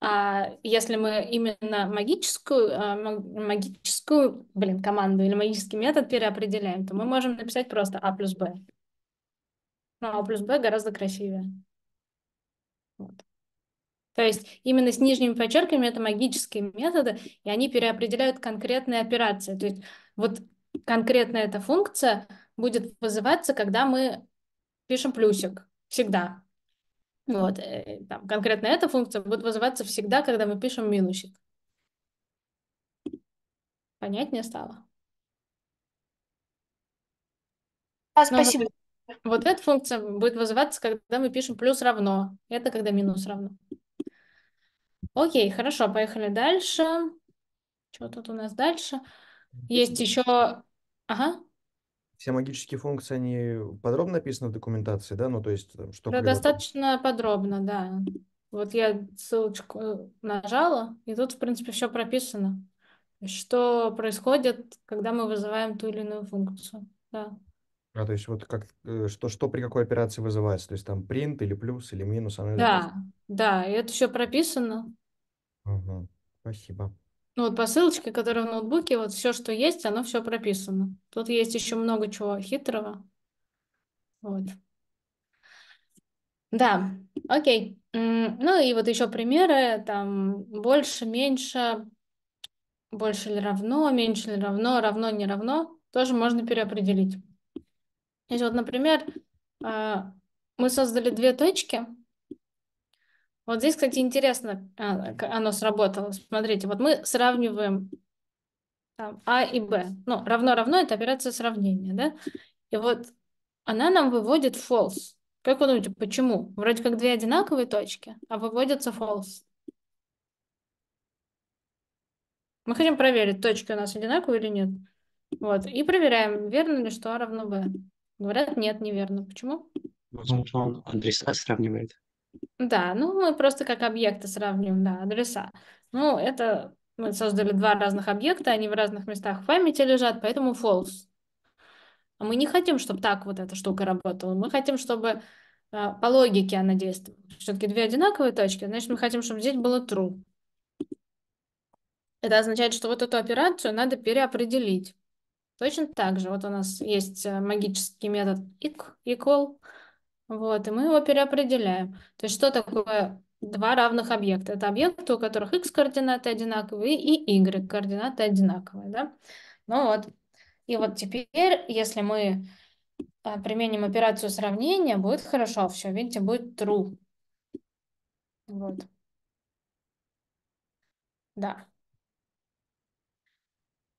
А если мы именно магическую, а, магическую, блин, команду или магический метод переопределяем, то мы можем написать просто a «а плюс b. Ну, а плюс Б гораздо красивее. Вот. То есть именно с нижними подчерками это магические методы, и они переопределяют конкретные операции. То есть вот конкретно эта функция будет вызываться, когда мы пишем плюсик всегда. Вот, э, там, конкретно эта функция будет вызываться всегда, когда мы пишем минусик. Понятнее стало? А, спасибо. Но... Вот эта функция будет вызываться, когда мы пишем плюс равно. Это когда минус равно. Окей, хорошо, поехали дальше. Что тут у нас дальше? Есть еще... Ага. Все магические функции, они подробно описаны в документации, да? Ну, то есть, что... Да, достаточно подробно, да. Вот я ссылочку э, нажала, и тут, в принципе, все прописано. Что происходит, когда мы вызываем ту или иную функцию. Да. А, то есть вот как, э, что, что при какой операции вызывается, то есть там принт или плюс или минус? Оно да, да, и это все прописано. Угу, спасибо. Ну вот по ссылочке, которая в ноутбуке, вот все, что есть, оно все прописано. Тут есть еще много чего хитрого. Вот. Да, окей. Ну и вот еще примеры, там больше, меньше, больше или равно, меньше или равно, равно, не равно, тоже можно переопределить. То вот, например, а, мы создали две точки. Вот здесь, кстати, интересно а, оно сработало. Смотрите, вот мы сравниваем там, А и Б. Ну, равно-равно – это операция сравнения, да? И вот она нам выводит false. Как вы думаете, почему? Вроде как две одинаковые точки, а выводится false. Мы хотим проверить, точки у нас одинаковые или нет. Вот. И проверяем, верно ли, что А равно b. Говорят, нет, неверно. Почему? Потому что он адреса сравнивает. Да, ну мы просто как объекты сравниваем, да, адреса. Ну, это мы создали два разных объекта, они в разных местах в памяти лежат, поэтому false. А мы не хотим, чтобы так вот эта штука работала. Мы хотим, чтобы а, по логике она действовала. Все-таки две одинаковые точки, значит, мы хотим, чтобы здесь было true. Это означает, что вот эту операцию надо переопределить. Точно так же. Вот у нас есть э, магический метод equal, вот, и мы его переопределяем. То есть что такое два равных объекта? Это объекты, у которых x координаты одинаковые и y координаты одинаковые, да? Ну вот. И вот теперь, если мы э, применим операцию сравнения, будет хорошо все, видите, будет true. Вот. Да.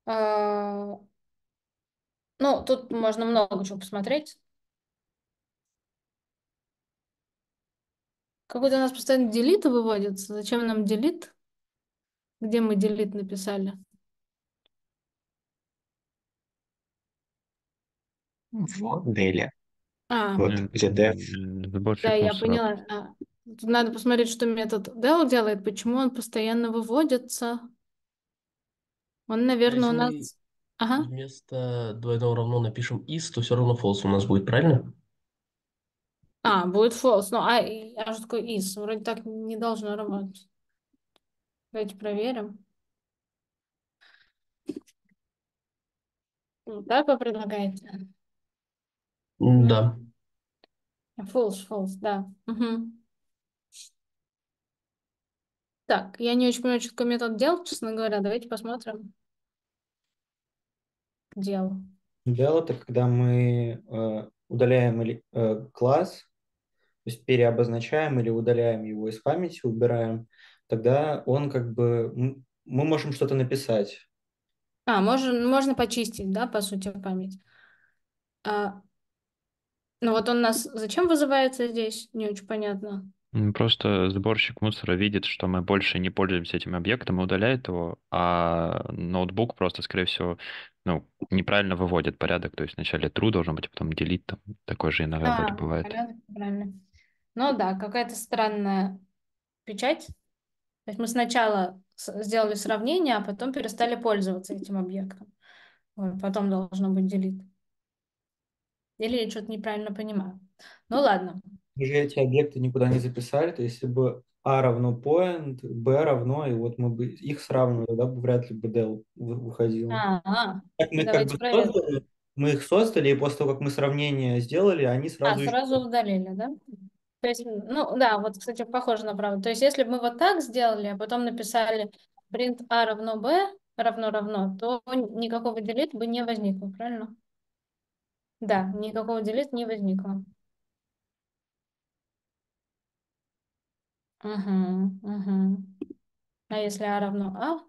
Э, ну, тут можно много чего посмотреть. Какой-то у нас постоянно делит выводится. Зачем нам делит? Где мы делит написали? В деле. А. Вот, где def. Да, я поняла. А, тут надо посмотреть, что метод del делает, почему он постоянно выводится. Он, наверное, Возьми. у нас Ага. Вместо двойного равно напишем is, то все равно false у нас будет, правильно? А, будет false. Ну, а, я же такой is? Вроде так не должно работать. Давайте проверим. Вот так вы предлагаете? Да. False, false, да. Угу. Так, я не очень понимаю, что такой метод делать, честно говоря. Давайте посмотрим дел? Дел — это когда мы э, удаляем или, э, класс, то есть переобозначаем или удаляем его из памяти, убираем, тогда он как бы... Мы можем что-то написать. А, можно, можно почистить, да, по сути, память. А, ну вот он нас зачем вызывается здесь? Не очень понятно. Просто сборщик мусора видит, что мы больше не пользуемся этим объектом и удаляет его, а ноутбук просто, скорее всего, ну, неправильно выводит порядок. То есть вначале true должен быть, а потом delete там. Такое же иногда да, бывает. правильно. Ну да, какая-то странная печать. То есть мы сначала сделали сравнение, а потом перестали пользоваться этим объектом. потом должно быть delete. Или я что-то неправильно понимаю. Ну ладно, мы эти объекты никуда не записали, то если бы а равно point, b равно, и вот мы бы их сравнивали, да, вряд ли бы del выходил. А-а-а. мы как бы создали, мы их создали, и после того, как мы сравнение сделали, они а, сразу... А, еще... сразу удалили, да? То есть, ну да, вот, кстати, похоже на правду. То есть, если бы мы вот так сделали, а потом написали print a а равно b равно-равно, то никакого delete бы не возникло, правильно? Да, никакого delete не возникло. Угу, угу. А если А равно А?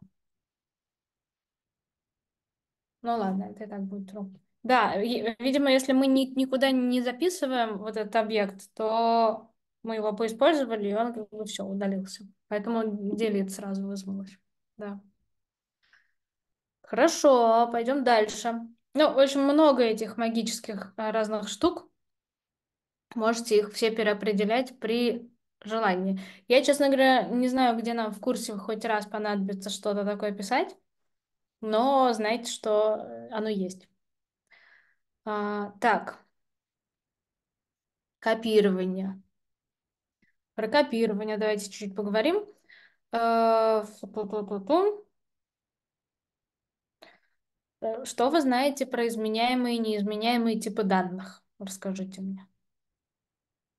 Ну ладно, это так будет трудно. Да, видимо, если мы ни- никуда не записываем вот этот объект, то мы его поиспользовали, и он как бы все, удалился. Поэтому делит сразу вызвалось. Да. Хорошо, пойдем дальше. Ну, в общем, много этих магических а, разных штук. Можете их все переопределять при желание. Я, честно говоря, не знаю, где нам в курсе хоть раз понадобится что-то такое писать, но знаете, что э, оно есть. А, так, копирование. Про копирование давайте чуть-чуть поговорим. Э, э, что вы знаете про изменяемые и неизменяемые типы данных? Расскажите мне.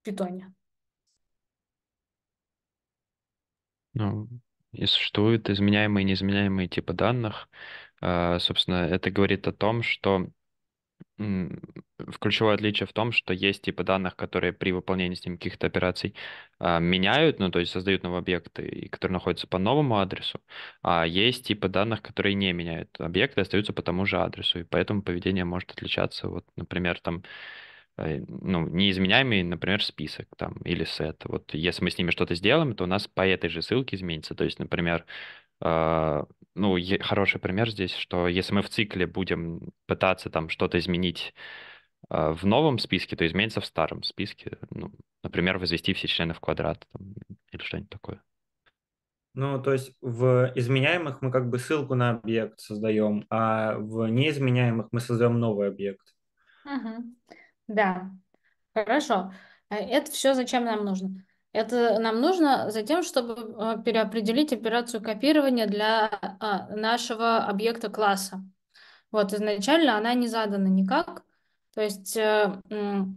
Питоне. Ну, и существуют изменяемые и неизменяемые типы данных. А, собственно, это говорит о том, что ключевое отличие в том, что есть типы данных, которые при выполнении с ним каких-то операций а, меняют, ну, то есть создают новые объекты, и которые находятся по новому адресу, а есть типы данных, которые не меняют объекты, остаются по тому же адресу, и поэтому поведение может отличаться. Вот, например, там Э, ну, неизменяемый, например, список там или сет. Вот если мы с ними что-то сделаем, то у нас по этой же ссылке изменится. То есть, например, э, ну, хороший пример здесь, что если мы в цикле будем пытаться там что-то изменить э, в новом списке, то изменится в старом списке. Ну, например, возвести все члены в квадрат там, или что-нибудь такое. Ну, то есть в изменяемых мы как бы ссылку на объект создаем, а в неизменяемых мы создаем новый объект. Угу. Да, хорошо. А это все зачем нам нужно? Это нам нужно за тем, чтобы а, переопределить операцию копирования для а, нашего объекта класса. Вот, изначально она не задана никак. То есть, э, ну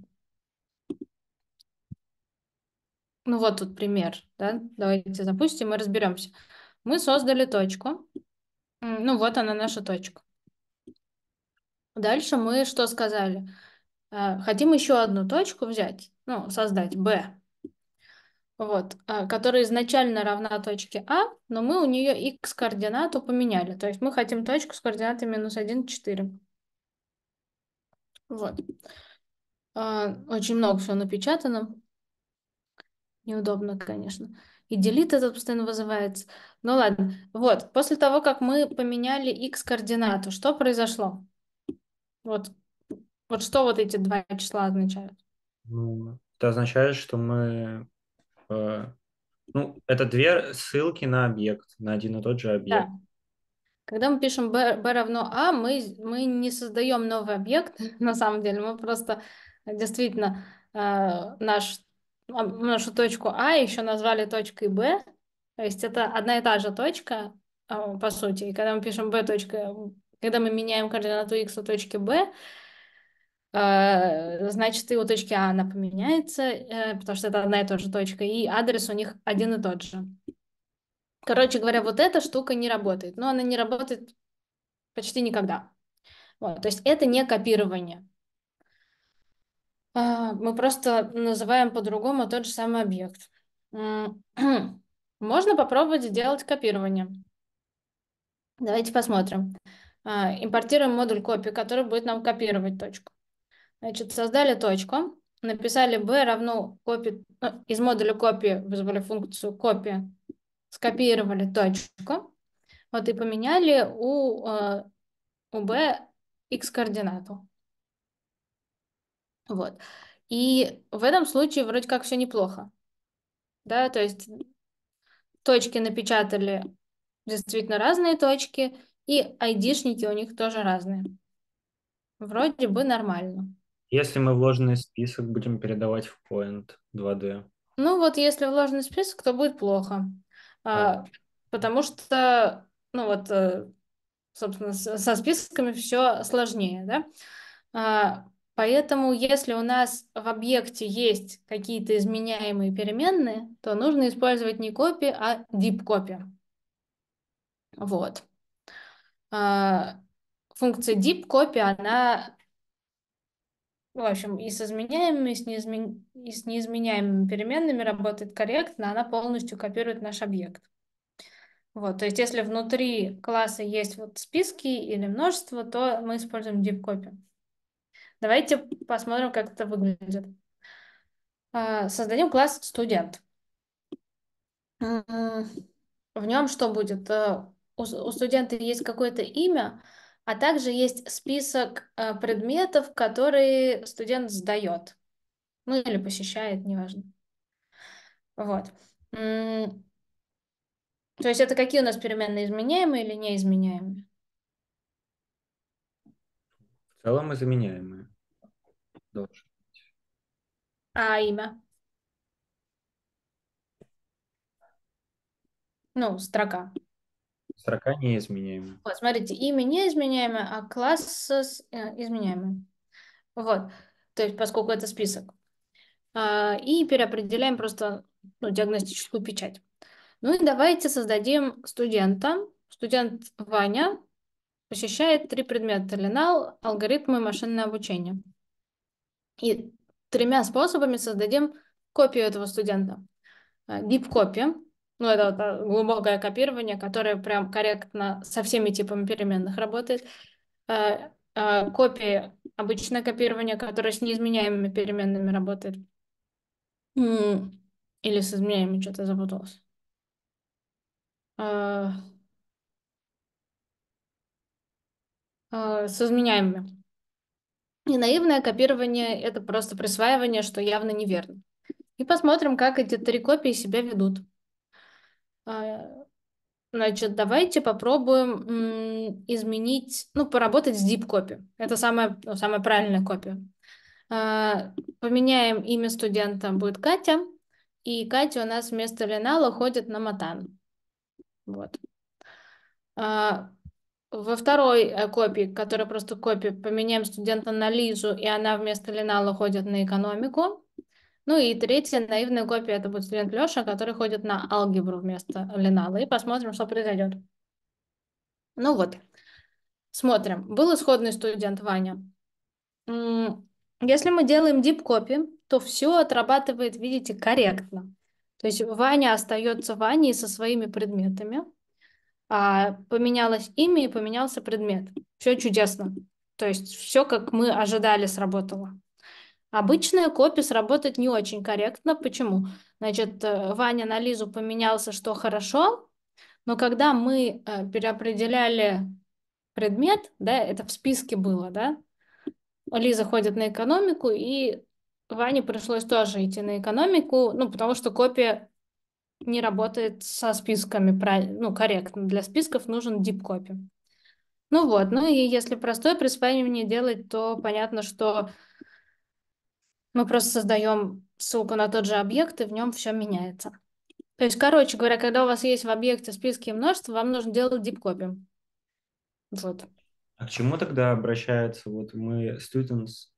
вот тут пример, да? Давайте запустим и разберемся. Мы создали точку. Ну вот она наша точка. Дальше мы что сказали? Э, хотим еще одну точку взять, ну, создать b, вот, э, которая изначально равна точке А, но мы у нее x координату поменяли. То есть мы хотим точку с координатой минус 1, 4. Вот. Э, очень много всего напечатано. Неудобно, конечно. И делит этот постоянно вызывается. Ну ладно. Вот, после того, как мы поменяли x координату, что произошло? Вот вот что вот эти два числа означают? Ну, это означает, что мы... Э, ну, это две ссылки на объект, на один и тот же объект. Да. Когда мы пишем b, b равно a, «А», мы, мы не создаем новый объект, [LAUGHS] на самом деле, мы просто действительно э, наш, нашу точку a «А» еще назвали точкой b, то есть это одна и та же точка, э, по сути, и когда мы пишем B, точка, когда мы меняем координату x у точки B, Э, значит, и у точки А она поменяется, э, потому что это одна и та же точка, и адрес у них один и тот же. Короче говоря, вот эта штука не работает, но она не работает почти никогда. Вот, то есть это не копирование. А, мы просто называем по-другому тот же самый объект. [CLEARS THROAT] Можно попробовать сделать копирование. Давайте посмотрим. А, импортируем модуль копии, который будет нам копировать точку. Значит, создали точку, написали b равно копии, ну, из модуля копии вызвали функцию копия, скопировали точку, вот и поменяли у, э, у b x координату. Вот. И в этом случае вроде как все неплохо. Да, то есть точки напечатали действительно разные точки, и айдишники у них тоже разные. Вроде бы нормально. Если мы вложенный список будем передавать в Point 2D. Ну вот если вложенный список, то будет плохо. А. А, потому что, ну вот, э, собственно, со списками все сложнее, да? А, поэтому если у нас в объекте есть какие-то изменяемые переменные, то нужно использовать не копи, а deep copy. Вот. А, функция deep copy, она в общем, и с изменяемыми, и с, неизмен... и с неизменяемыми переменными работает корректно, она полностью копирует наш объект. Вот, то есть если внутри класса есть вот списки или множество, то мы используем deep copy. Давайте посмотрим, как это выглядит. А, Создадим класс студент. В нем что будет? Э, у студента есть какое-то имя, а также есть список э, предметов, которые студент сдает. Ну или посещает, неважно. Вот. То есть это какие у нас переменные изменяемые или неизменяемые? В целом изменяемые. Должен быть. А имя? Ну, строка. Строка неизменяемая. Вот, смотрите, имя неизменяемое, а класс э, изменяемый. Вот, то есть поскольку это список. А, и переопределяем просто ну, диагностическую печать. Ну и давайте создадим студента. Студент Ваня посещает три предмета. Линал, алгоритмы и машинное обучение. И тремя способами создадим копию этого студента. Deep а, copy ну, это вот а, глубокое копирование, которое прям корректно со всеми типами переменных работает. А, а, копии — обычное копирование, которое с неизменяемыми переменными работает. Или с изменяемыми, что-то запуталось. С изменяемыми. И наивное копирование — это просто присваивание, что явно неверно. И посмотрим, как эти три копии себя ведут. А, значит, давайте попробуем изменить, ну, поработать с deep copy. Это самая, ну, самая правильная копия. А, поменяем имя студента, будет Катя. И Катя у нас вместо Ленала ходит на Матан. Вот. А, во второй э, копии, которая просто копия, поменяем студента на Лизу, и она вместо Ленала ходит на экономику. Ну и третья наивная копия это будет студент Леша, который ходит на алгебру вместо Ленала. И посмотрим, что произойдет. Ну вот, смотрим. Был исходный студент Ваня. Если мы делаем deep copy, то все отрабатывает, видите, корректно. То есть Ваня остается Ваней со своими предметами. А поменялось имя и поменялся предмет. Все чудесно. То есть все, как мы ожидали, сработало. Обычная копия сработает не очень корректно. Почему? Значит, э, Ваня на Лизу поменялся, что хорошо, но когда мы э, переопределяли предмет, да, это в списке было, да, Лиза ходит на экономику, и Ване пришлось тоже идти на экономику, ну, потому что копия не работает со списками, ну, корректно. Для списков нужен deep дипкопи. Ну вот, ну и если простое присваивание делать, то понятно, что мы просто создаем ссылку на тот же объект, и в нем все меняется. То есть, короче говоря, когда у вас есть в объекте списки и множество, вам нужно делать дипкопи. Вот. А к чему тогда обращаются? Вот мы students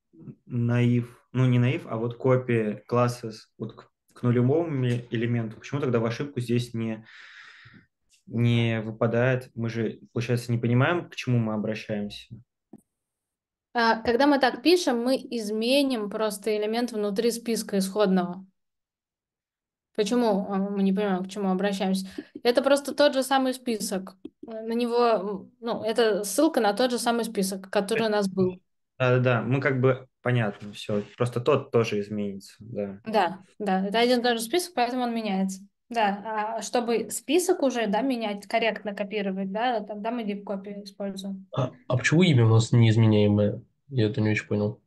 наив, ну не наив, а вот копия класса вот к, к нулевому элементу. Почему тогда в ошибку здесь не, не выпадает? Мы же, получается, не понимаем, к чему мы обращаемся. А, когда мы так пишем, мы изменим просто элемент внутри списка исходного. Почему? А, мы не понимаем, к чему обращаемся. Это просто тот же самый список. На него, ну, это ссылка на тот же самый список, который у нас был. Да, да, да. Мы как бы понятно, все. Просто тот тоже изменится. Да. Да, да. Это один и тот же список, поэтому он меняется. Да, а чтобы список уже, да, менять, корректно копировать, да, тогда мы дипкопи используем. А, а почему имя у нас неизменяемое? Я это не очень понял.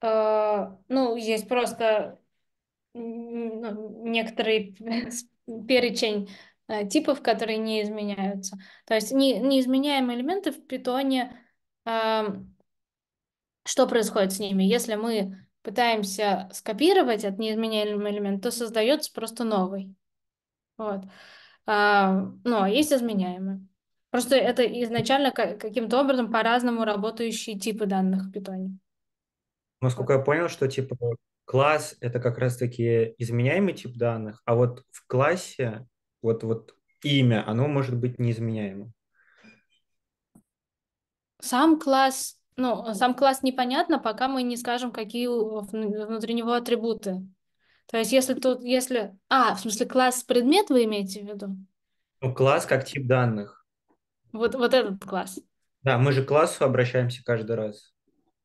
А, ну, есть просто ну, некоторый [LAUGHS] перечень э, типов, которые не изменяются. То есть не, неизменяемые элементы в питоне, э, что происходит с ними? Если мы пытаемся скопировать этот неизменяемый элемент, то создается просто новый. Вот. А, но ну, а есть изменяемые. Просто это изначально каким-то образом по-разному работающие типы данных в питоне. Насколько я понял, что типа класс это как раз-таки изменяемый тип данных, а вот в классе вот, вот имя, оно может быть неизменяемым. Сам класс, ну, сам класс непонятно, пока мы не скажем, какие внутри него атрибуты то есть если тут, если... А, в смысле класс предмет вы имеете в виду? Ну, класс как тип данных. Вот, вот этот класс. Да, мы же к классу обращаемся каждый раз.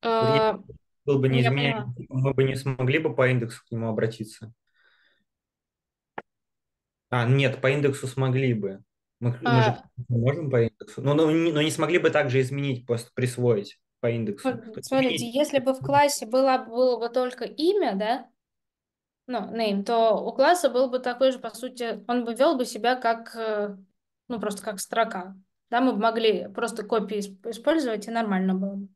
А... Был бы ну, неизменен, типа, мы бы не смогли бы по индексу к нему обратиться. А, нет, по индексу смогли бы. Мы, а... мы же а. можем по индексу. Но, ну, но, ну, но не смогли бы также изменить, просто присвоить по индексу. Смотрите, если бы в классе было, было бы только имя, да, ну, name, то у класса был бы такой же, по сути, он бы вел бы себя как, э, ну, просто как строка. Да, мы бы могли просто копии использовать, и нормально было бы.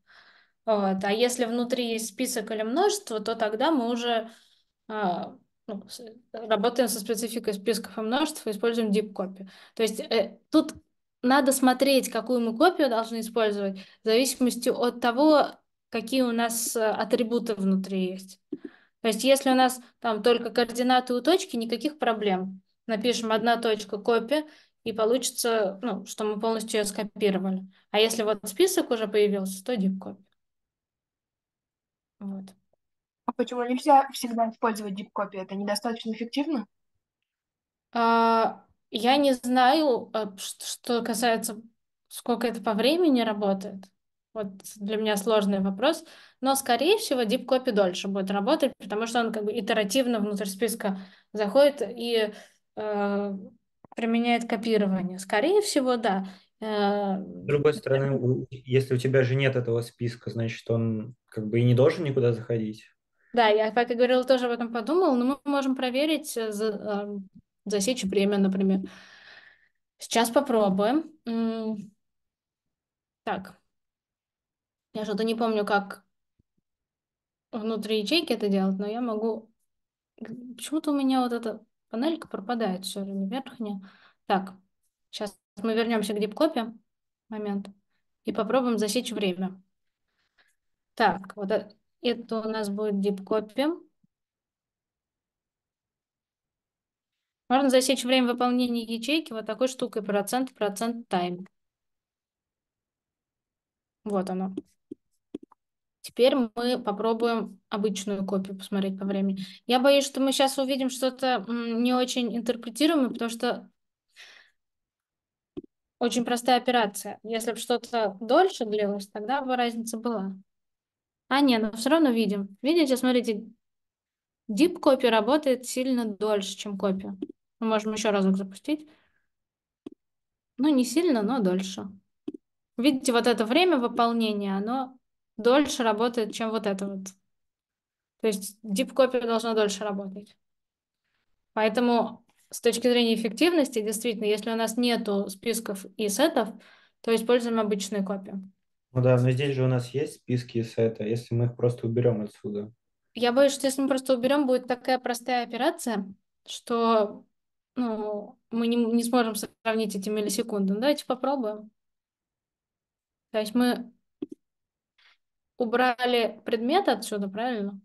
Вот. А если внутри есть список или множество, то тогда мы уже а, ну, работаем со спецификой списков и множеств и используем deep copy. То есть э, тут надо смотреть, какую мы копию должны использовать, в зависимости от того, какие у нас э, атрибуты внутри есть. То есть если у нас там только координаты у точки, никаких проблем. Напишем одна точка копия, и получится, ну, что мы полностью ее скопировали. А если вот список уже появился, то дипкопи. Вот. А почему нельзя всегда использовать дипкопи? Это недостаточно эффективно? А, я не знаю, а, что касается, сколько это по времени работает. Вот для меня сложный вопрос. Но, скорее всего, дипкопи дольше будет работать, потому что он как бы итеративно внутрь списка заходит и э, применяет копирование. Скорее всего, да. Э, С другой стороны, если у тебя же нет этого списка, значит, он как бы и не должен никуда заходить. Да, я, как я говорила, тоже об этом подумал, но мы можем проверить э, э, засечь время, например. Сейчас попробуем. Так. Я что-то не помню, как внутри ячейки это делать, но я могу... Почему-то у меня вот эта панелька пропадает все время верхняя. Так, сейчас мы вернемся к дипкопе. Момент. И попробуем засечь время. Так, вот э, это у нас будет дипкопи. Можно засечь время выполнения ячейки вот такой штукой процент, процент тайм. Вот оно. Теперь мы попробуем обычную копию посмотреть по времени. Я боюсь, что мы сейчас увидим что-то не очень интерпретируемое, потому что очень простая операция. Если бы что-то дольше длилось, тогда бы разница была. А нет, но ну, все равно видим. Видите, смотрите, deep копия работает сильно дольше, чем копия. Мы можем еще разок запустить. Ну, не сильно, но дольше. Видите, вот это время выполнения, оно дольше работает, чем вот это вот. То есть deep copy должна дольше работать. Поэтому с точки зрения эффективности, действительно, если у нас нету списков и сетов, то используем обычную копию. Ну да, но здесь же у нас есть списки и сеты, если мы их просто уберем отсюда. Я боюсь, что если мы просто уберем, будет такая простая операция, что ну, мы не, не сможем сравнить эти миллисекунды. Ну, давайте попробуем. То есть мы убрали предметы отсюда, правильно?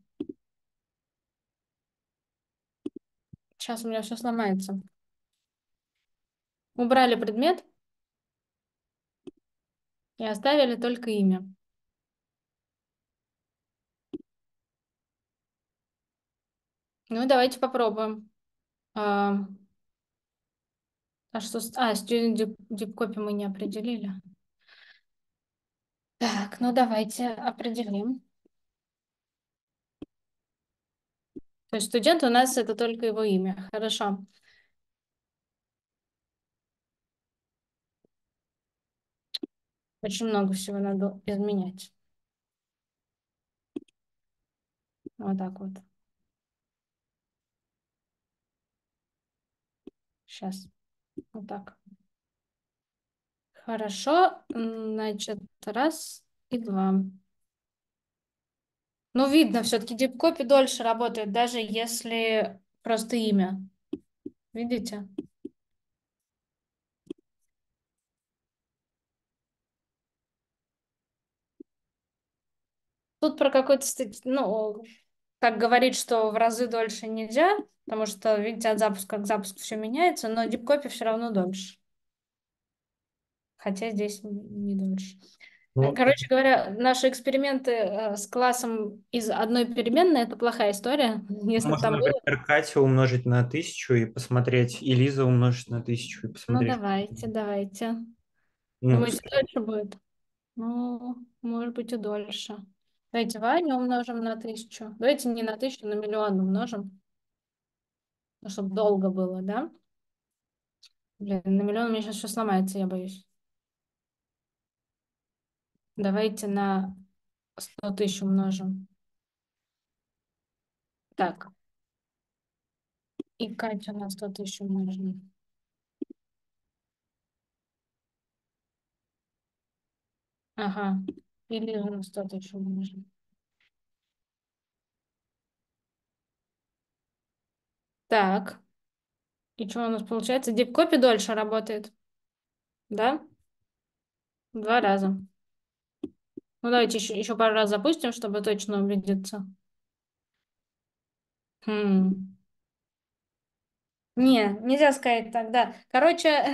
Сейчас у меня все сломается. Убрали предмет и оставили только имя. Ну, давайте попробуем. А, а что... А, student deep, deep copy мы не определили. Так, ну давайте определим. То есть студент у нас это только его имя. Хорошо. Очень много всего надо изменять. Вот так вот. Сейчас. Вот так. Хорошо, значит, раз и два. Ну, видно, все-таки дипкопи дольше работает, даже если просто имя. Видите? Тут про какой-то, ну, так говорит, что в разы дольше нельзя, потому что, видите, от запуска к запуску все меняется, но дипкопи все равно дольше хотя здесь не дольше. Ну, э, Короче говоря, наши эксперименты э, с классом из одной переменной – это плохая история. [LAUGHS] Если можно, там например, было... Катю умножить на тысячу и посмотреть, и Лиза умножить на тысячу и ну, посмотреть. Ну, давайте, давайте. Ну, Думаете, дольше будет? Ну, может быть, и дольше. Давайте Ваню умножим на тысячу. Давайте не на тысячу, на миллион умножим. Ну, чтобы долго было, да? Блин, на миллион у меня сейчас все сломается, я боюсь. Давайте на 100 тысяч умножим. Так. И Катю на 100 тысяч умножим. Ага. Или на 100 тысяч умножим. Так. И что у нас получается? Дипкопи дольше работает. Да? Два раза. Ну, давайте еще, еще пару раз запустим, чтобы точно убедиться. Хм. Не, нельзя сказать [LAUGHS] так, да. Короче, А,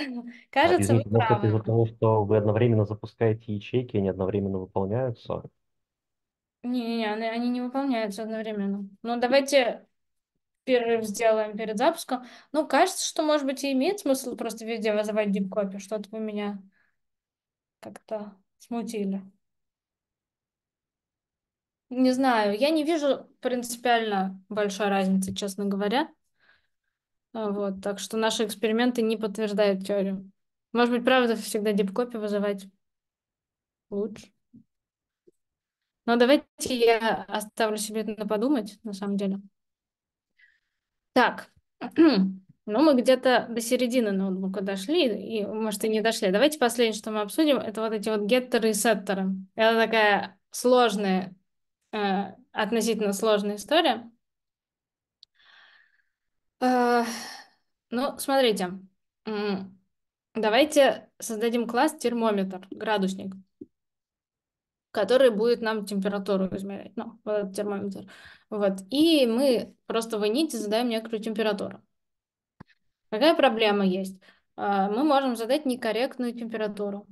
кажется, вы Извините, может, правы. из-за того, что вы одновременно запускаете ячейки, они одновременно выполняются? Не-не-не, они, не выполняются одновременно. Ну, давайте перерыв сделаем перед запуском. Ну, кажется, что, может быть, и имеет смысл просто везде вызывать дипкопи. Что-то вы меня как-то смутили. Не знаю, я не вижу принципиально большой разницы, честно говоря. А, вот, так что наши эксперименты не подтверждают теорию. Может быть, правда, всегда дипкопи вызывать лучше. Но давайте я оставлю себе это подумать, на самом деле. Так, [CLEARS THROAT] ну мы где-то до середины ноутбука дошли, и, может, и не дошли. Давайте последнее, что мы обсудим, это вот эти вот геттеры и сеттеры. Это такая сложная Э, относительно сложная история. Э, ну, смотрите, давайте создадим класс термометр, градусник, который будет нам температуру измерять. Ну, вот этот термометр. Вот. И мы просто в ините задаем некоторую температуру. Какая проблема есть? Э, мы можем задать некорректную температуру.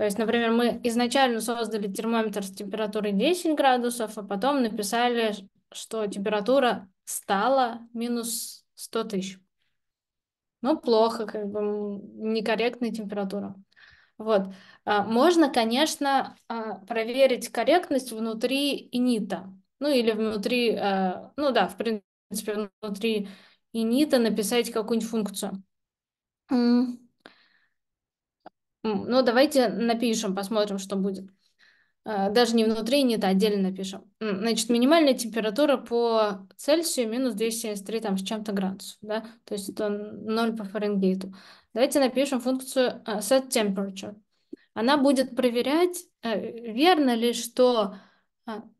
То есть, например, мы изначально создали термометр с температурой 10 градусов, а потом написали, что температура стала минус 100 тысяч. Ну, плохо, как бы некорректная температура. Вот. А, можно, конечно, а, проверить корректность внутри инита. Ну, или внутри, а, ну да, в принципе, внутри инита написать какую-нибудь функцию. Ну, давайте напишем, посмотрим, что будет. Э, даже не внутри, не нет, а отдельно напишем. Значит, минимальная температура по Цельсию минус 273 там, с чем-то градусов, да? То есть это 0 по Фаренгейту. Давайте напишем функцию э, set temperature. Она будет проверять, э, верно ли, что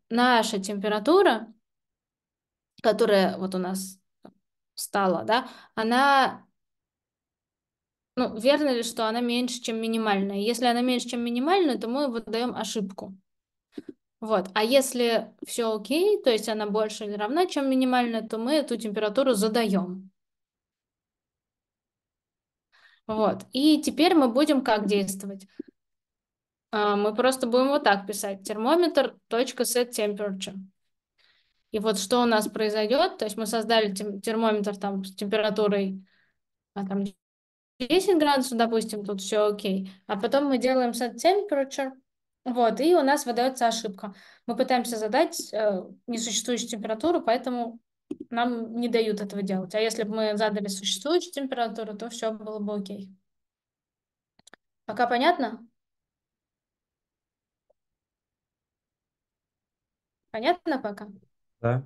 наша температура, которая вот у нас стала, да, она ну, верно ли, что она меньше, чем минимальная? Если она меньше, чем минимальная, то мы выдаем ошибку. Вот. А если все окей, то есть она больше или равна, чем минимальная, то мы эту температуру задаем. Вот. И теперь мы будем как действовать? А, мы просто будем вот так писать. Термометр .set temperature. И вот что у нас произойдет, то есть мы создали термометр там с температурой а, там, 10 градусов, допустим, тут все окей, а потом мы делаем set temperature, вот, и у нас выдается ошибка. Мы пытаемся задать э, несуществующую температуру, поэтому нам не дают этого делать. А если бы мы задали существующую температуру, то все было бы окей. Пока понятно? Понятно пока? Да.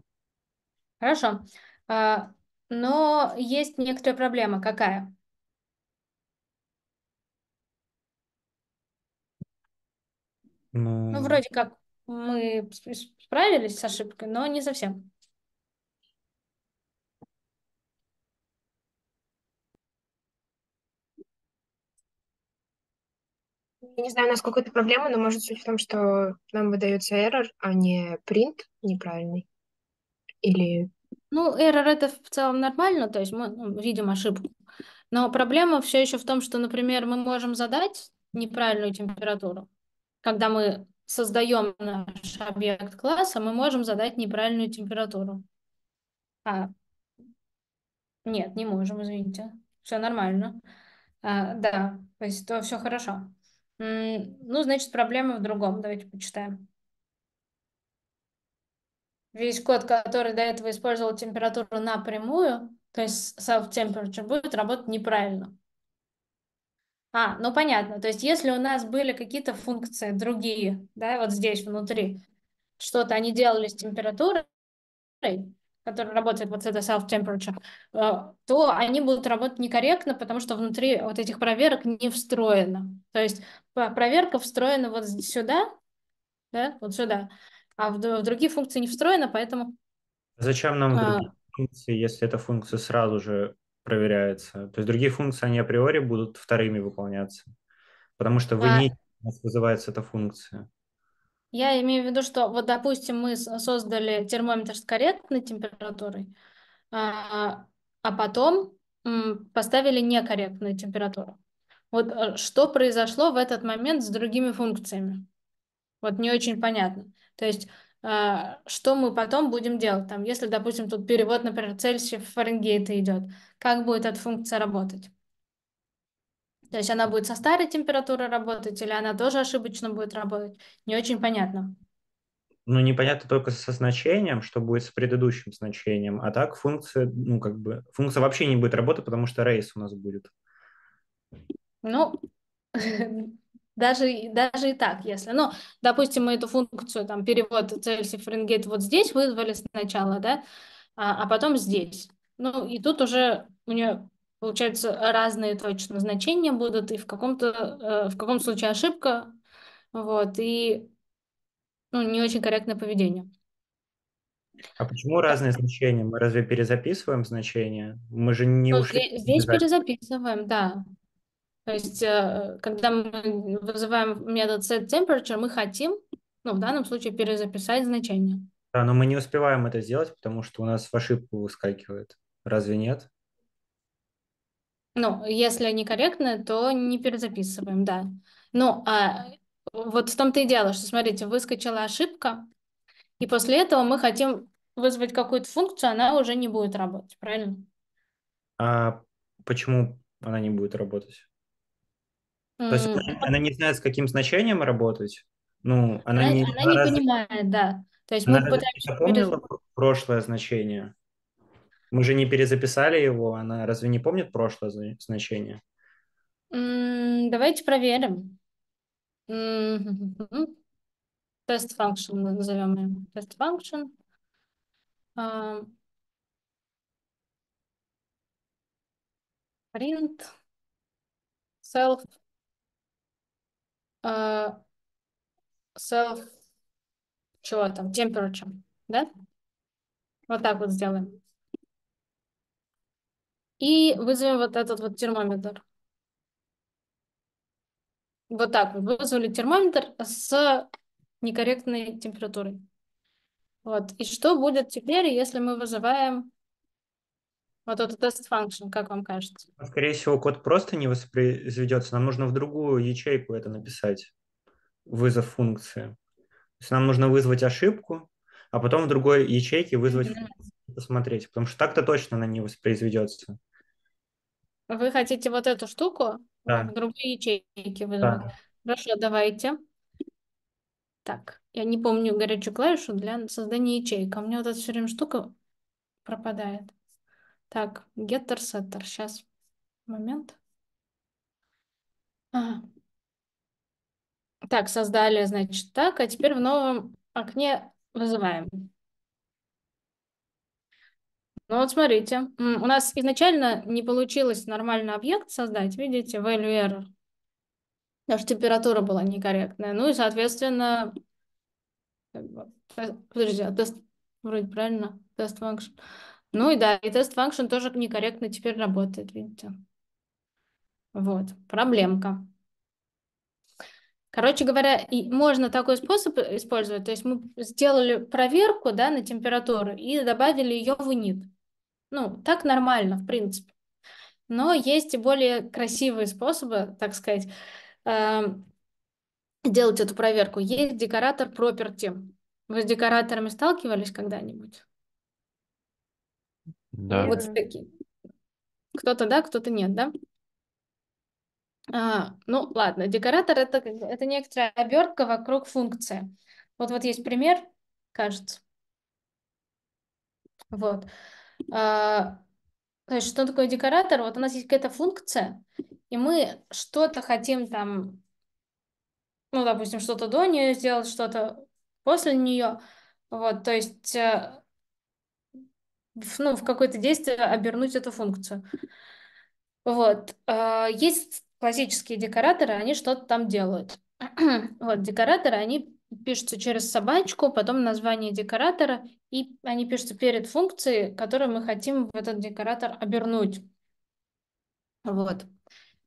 Хорошо. А, но есть некоторая проблема. Какая? Ну, ну вроде как мы справились с ошибкой, но не совсем. Я не знаю, насколько это проблема, но может суть в том, что нам выдается error, а не принт неправильный. Или... Ну, error это в целом нормально, то есть мы ну, видим ошибку. Но проблема все еще в том, что, например, мы можем задать неправильную температуру, когда мы создаем наш объект класса, мы можем задать неправильную температуру. А, нет, не можем, извините. Все нормально. А, да, то есть то все хорошо. Ну, значит, проблема в другом. Давайте почитаем. Весь код, который до этого использовал температуру напрямую, то есть self-temperature, будет работать неправильно. А, ну понятно. То есть, если у нас были какие-то функции другие, да, вот здесь внутри, что-то они делали с температурой, которая работает вот с этой self-temperature, а, то они будут работать некорректно, потому что внутри вот этих проверок не встроено. То есть проверка встроена вот сюда, да, вот сюда, а в, в другие функции не встроена, поэтому... Зачем нам а... другие функции, если эта функция сразу же проверяется. То есть другие функции, они априори будут вторыми выполняться, потому что вы а... не у нас вызывается эта функция. Я имею в виду, что вот, допустим, мы создали термометр с корректной температурой, а, а потом поставили некорректную температуру. Вот э, что произошло в этот момент с другими функциями? Вот не очень понятно. То есть а, что мы потом будем делать. Там, если, допустим, тут перевод, например, Цельсия в Фаренгейта идет, как будет эта функция работать? То есть она будет со старой температурой работать, или она тоже ошибочно будет работать? Не очень понятно. Ну, непонятно только со значением, что будет с предыдущим значением. А так функция, ну, как бы, функция вообще не будет работать, потому что рейс у нас будет. Ну, [LAUGHS] даже, даже и так, если, ну, допустим, мы эту функцию, там, перевод Цельсий Фаренгейт вот здесь вызвали сначала, да, а, а потом здесь. Ну, и тут уже у нее, получается, разные точно значения будут, и в каком-то, э, в каком случае ошибка, вот, и, ну, не очень корректное поведение. А почему разные значения? Мы разве перезаписываем значения? Мы же не ну, ушли. здесь перезаписываем, да. То есть, э, когда мы вызываем метод setTemperature, мы хотим, ну, в данном случае, перезаписать значение. Да, но мы не успеваем это сделать, потому что у нас в ошибку выскакивает. Разве нет? Ну, если некорректно, то не перезаписываем, да. Ну, а вот в том-то и дело, что, смотрите, выскочила ошибка, и после этого мы хотим вызвать какую-то функцию, она уже не будет работать, правильно? А почему она не будет работать? То есть она, не знает, с каким значением работать. Ну, она, она, не, она не раз... понимает, да. То есть она мы пытаемся... запомнила перез... прошлое значение. Мы же не перезаписали его, она разве не помнит прошлое значение? давайте проверим. тест hmm function назовем ее тест function. print self uh, self, чего там, temperature, да? Вот так вот сделаем. И вызовем вот этот вот термометр. Вот так вот, вызвали термометр с некорректной температурой. Вот. И что будет теперь, если мы вызываем вот это тест function, как вам кажется? А, скорее всего, код просто не воспроизведется. Нам нужно в другую ячейку это написать, вызов функции. То есть нам нужно вызвать ошибку, а потом в другой ячейке вызвать mm-hmm. функцию, посмотреть, потому что так-то точно она не воспроизведется. Вы хотите вот эту штуку? Да. В другой ячейке вызвать. Да. Хорошо, давайте. Так, я не помню горячую клавишу для создания ячейка. У меня вот эта все время штука пропадает. Так, getter, setter. Сейчас, момент. А. Так, создали, значит, так. А теперь в новом окне вызываем. Ну вот смотрите, у нас изначально не получилось нормально объект создать. Видите, value error. Даже температура была некорректная. Ну и, соответственно, э, подожди, а тест вроде правильно, тест function. Ну и да, и тест function тоже некорректно теперь работает, видите. Вот, проблемка. Короче говоря, и можно такой способ использовать. То есть мы сделали проверку да, на температуру и добавили ее в init. Ну, так нормально, в принципе. Но есть и более красивые способы, так сказать, эм, делать эту проверку. Есть декоратор property. Вы с декораторами сталкивались когда-нибудь? Да. Вот такие. Кто-то да, кто-то нет, да? А, ну, ладно, декоратор это, это некоторая обертка вокруг функции. Вот вот есть пример, кажется. Вот. А, то есть, что такое декоратор? Вот у нас есть какая-то функция, и мы что-то хотим там, ну, допустим, что-то до нее сделать, что-то после нее. Вот, то есть э, ну, в какое-то действие обернуть эту функцию. Вот. А, есть классические декораторы, они что-то там делают. [CLEARS THROAT] вот, декораторы, они пишутся через собачку, потом название декоратора, и они пишутся перед функцией, которую мы хотим в этот декоратор обернуть. Вот.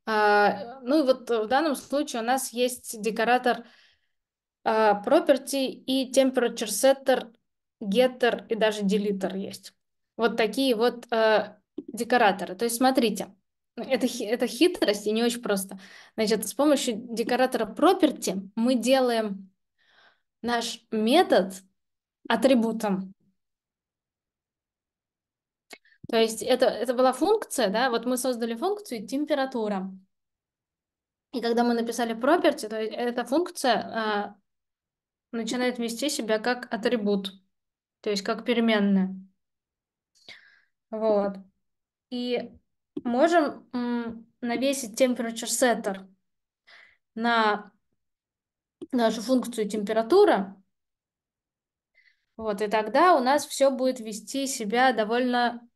А, ну и вот э, в данном случае у нас есть декоратор а, property и temperature setter, getter и даже deleter есть вот такие вот э, декораторы. То есть смотрите, это, это хитрость и не очень просто. Значит, с помощью декоратора property мы делаем наш метод атрибутом. То есть это, это была функция, да, вот мы создали функцию температура. И когда мы написали property, то эта функция э, начинает вести себя как атрибут, то есть как переменная. Вот. И можем навесить temperature setter на нашу функцию температура. Вот, и тогда у нас все будет вести себя довольно,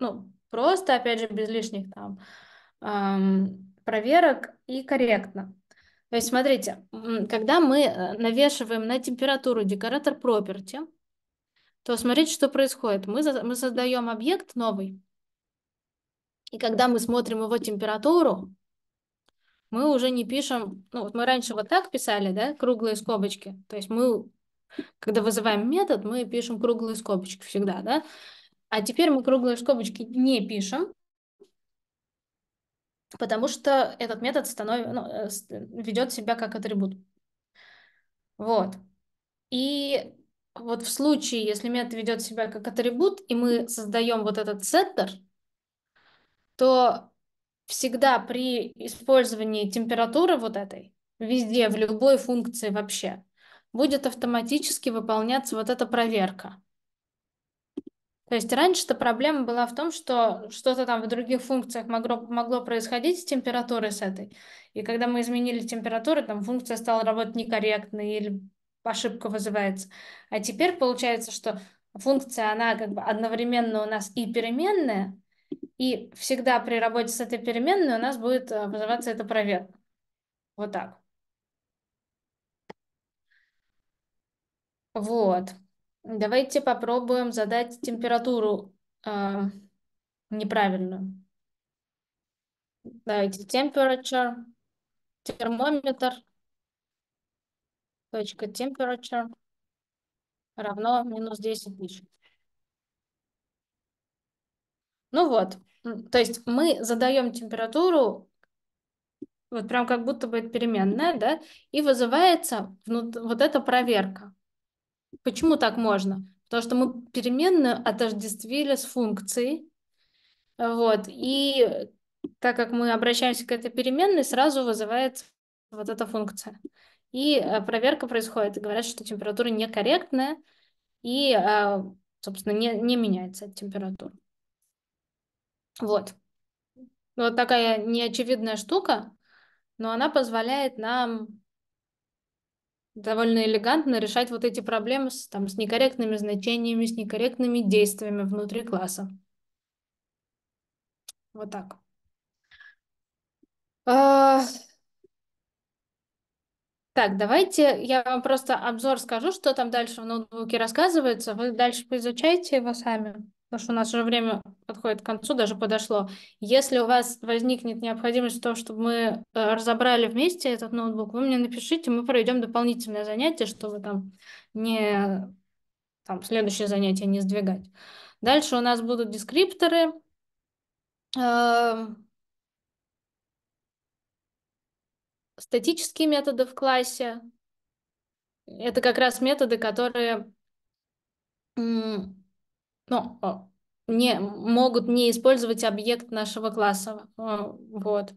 ну, просто, опять же, без лишних там эм, проверок и корректно. То есть, смотрите, когда мы э, навешиваем на температуру декоратор property, то смотрите, что происходит. Мы, за, мы создаем объект новый, и когда мы смотрим его температуру, мы уже не пишем, ну вот мы раньше вот так писали, да, круглые скобочки. То есть мы, когда вызываем метод, мы пишем круглые скобочки всегда, да. А теперь мы круглые скобочки не пишем, потому что этот метод станов... ну, э, ведет себя как атрибут. Вот. И вот в случае, если метод ведет себя как атрибут, и мы создаем вот этот сеттер, то всегда при использовании температуры вот этой, везде, в любой функции вообще, будет автоматически выполняться вот эта проверка. То есть раньше-то проблема была в том, что что-то там в других функциях могло, могло происходить с температурой с этой. И когда мы изменили температуру, там функция стала работать некорректно или ошибка вызывается. А теперь получается, что функция, она как бы одновременно у нас и переменная, и всегда при работе с этой переменной у нас будет э, вызываться эта проверка. Вот так. Вот. Давайте попробуем задать температуру э, неправильную. Давайте temperature, термометр. Точка temperature равно минус 10 тысяч. Ну вот, то есть мы задаем температуру, вот прям как будто бы это переменная, да, и вызывается вот эта проверка. Почему так можно? Потому что мы переменную отождествили с функцией, вот, и так как мы обращаемся к этой переменной, сразу вызывается вот эта функция и э, проверка происходит, и говорят, что температура некорректная, и, э, собственно, не, не меняется температура. Вот. Вот такая неочевидная штука, но она позволяет нам довольно элегантно решать вот эти проблемы с, там, с некорректными значениями, с некорректными действиями внутри класса. Вот так. А, так, давайте я вам просто обзор скажу, что там дальше в ноутбуке рассказывается. Вы дальше поизучайте его сами, потому что у нас уже время подходит к концу, даже подошло. Если у вас возникнет необходимость в том, чтобы мы э, разобрали вместе этот ноутбук, вы мне напишите, мы проведем дополнительное занятие, чтобы там не там, следующее занятие не сдвигать. Дальше у нас будут дескрипторы, эм, статические методы в классе. Это как раз методы, которые ну, не, могут не использовать объект нашего класса. Э, вот.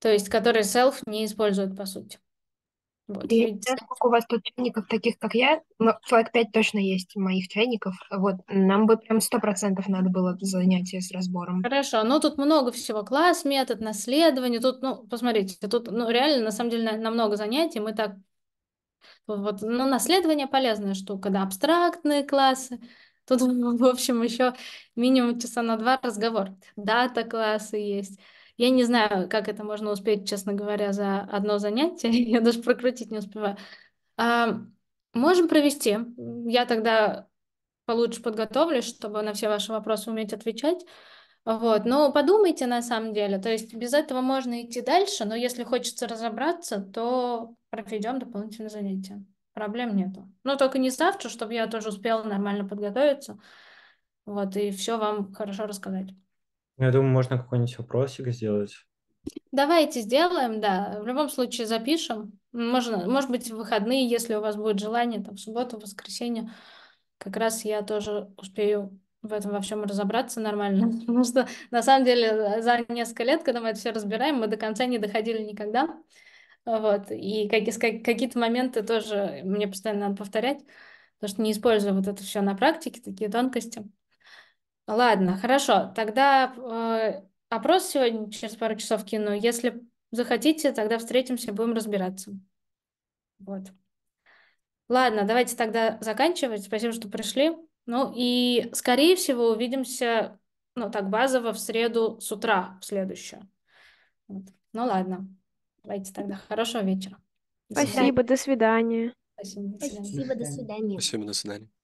То есть, которые self не используют, по сути. Вот. И и... Сколько у вас тут чайников таких, как я? Ну, 5 точно есть моих чайников. Вот, нам бы прям 100% надо было занятие с разбором. Хорошо, ну тут много всего. Класс, метод, наследование. Тут, ну, посмотрите, тут ну, реально, на самом деле, намного занятий мы так... Вот, ну, наследование полезная штука, да, абстрактные классы. Тут, [LAUGHS] в общем, еще минимум часа на два разговор. Дата классы есть. Я не знаю, как это можно успеть, честно говоря, за одно занятие. [LAUGHS] Я даже прокрутить не успеваю. А, можем провести. Я тогда получше подготовлюсь, чтобы на все ваши вопросы уметь отвечать. Вот. Но подумайте на самом деле. То есть без этого можно идти дальше, но если хочется разобраться, то проведем дополнительное занятие. Проблем нету. Но только не ставьте, чтобы я тоже успела нормально подготовиться. Вот, и все вам хорошо рассказать. Ну, я думаю, можно какой-нибудь вопросик сделать. Давайте сделаем, да. В любом случае запишем. Можно, может быть, в выходные, если у вас будет желание, там, в субботу, в воскресенье. Как раз я тоже успею в этом во всем разобраться нормально. [LAUGHS] Потому что, на самом деле, за несколько лет, когда мы это все разбираем, мы до конца не доходили никогда. Вот. И какие-то моменты тоже мне постоянно надо повторять, потому что не использую вот это все на практике, такие тонкости. Ладно, хорошо. Тогда э, опрос сегодня через пару часов кину. Если захотите, тогда встретимся, будем разбираться. Вот. Ладно, давайте тогда заканчивать. Спасибо, что пришли. Ну и, скорее всего, увидимся, ну так, базово в среду с утра в следующую. Вот. Ну ладно, давайте тогда. Хорошего вечера. Спасибо, до свидания. Спасибо, до свидания. Спасибо, до свидания. Спасибо, до свидания.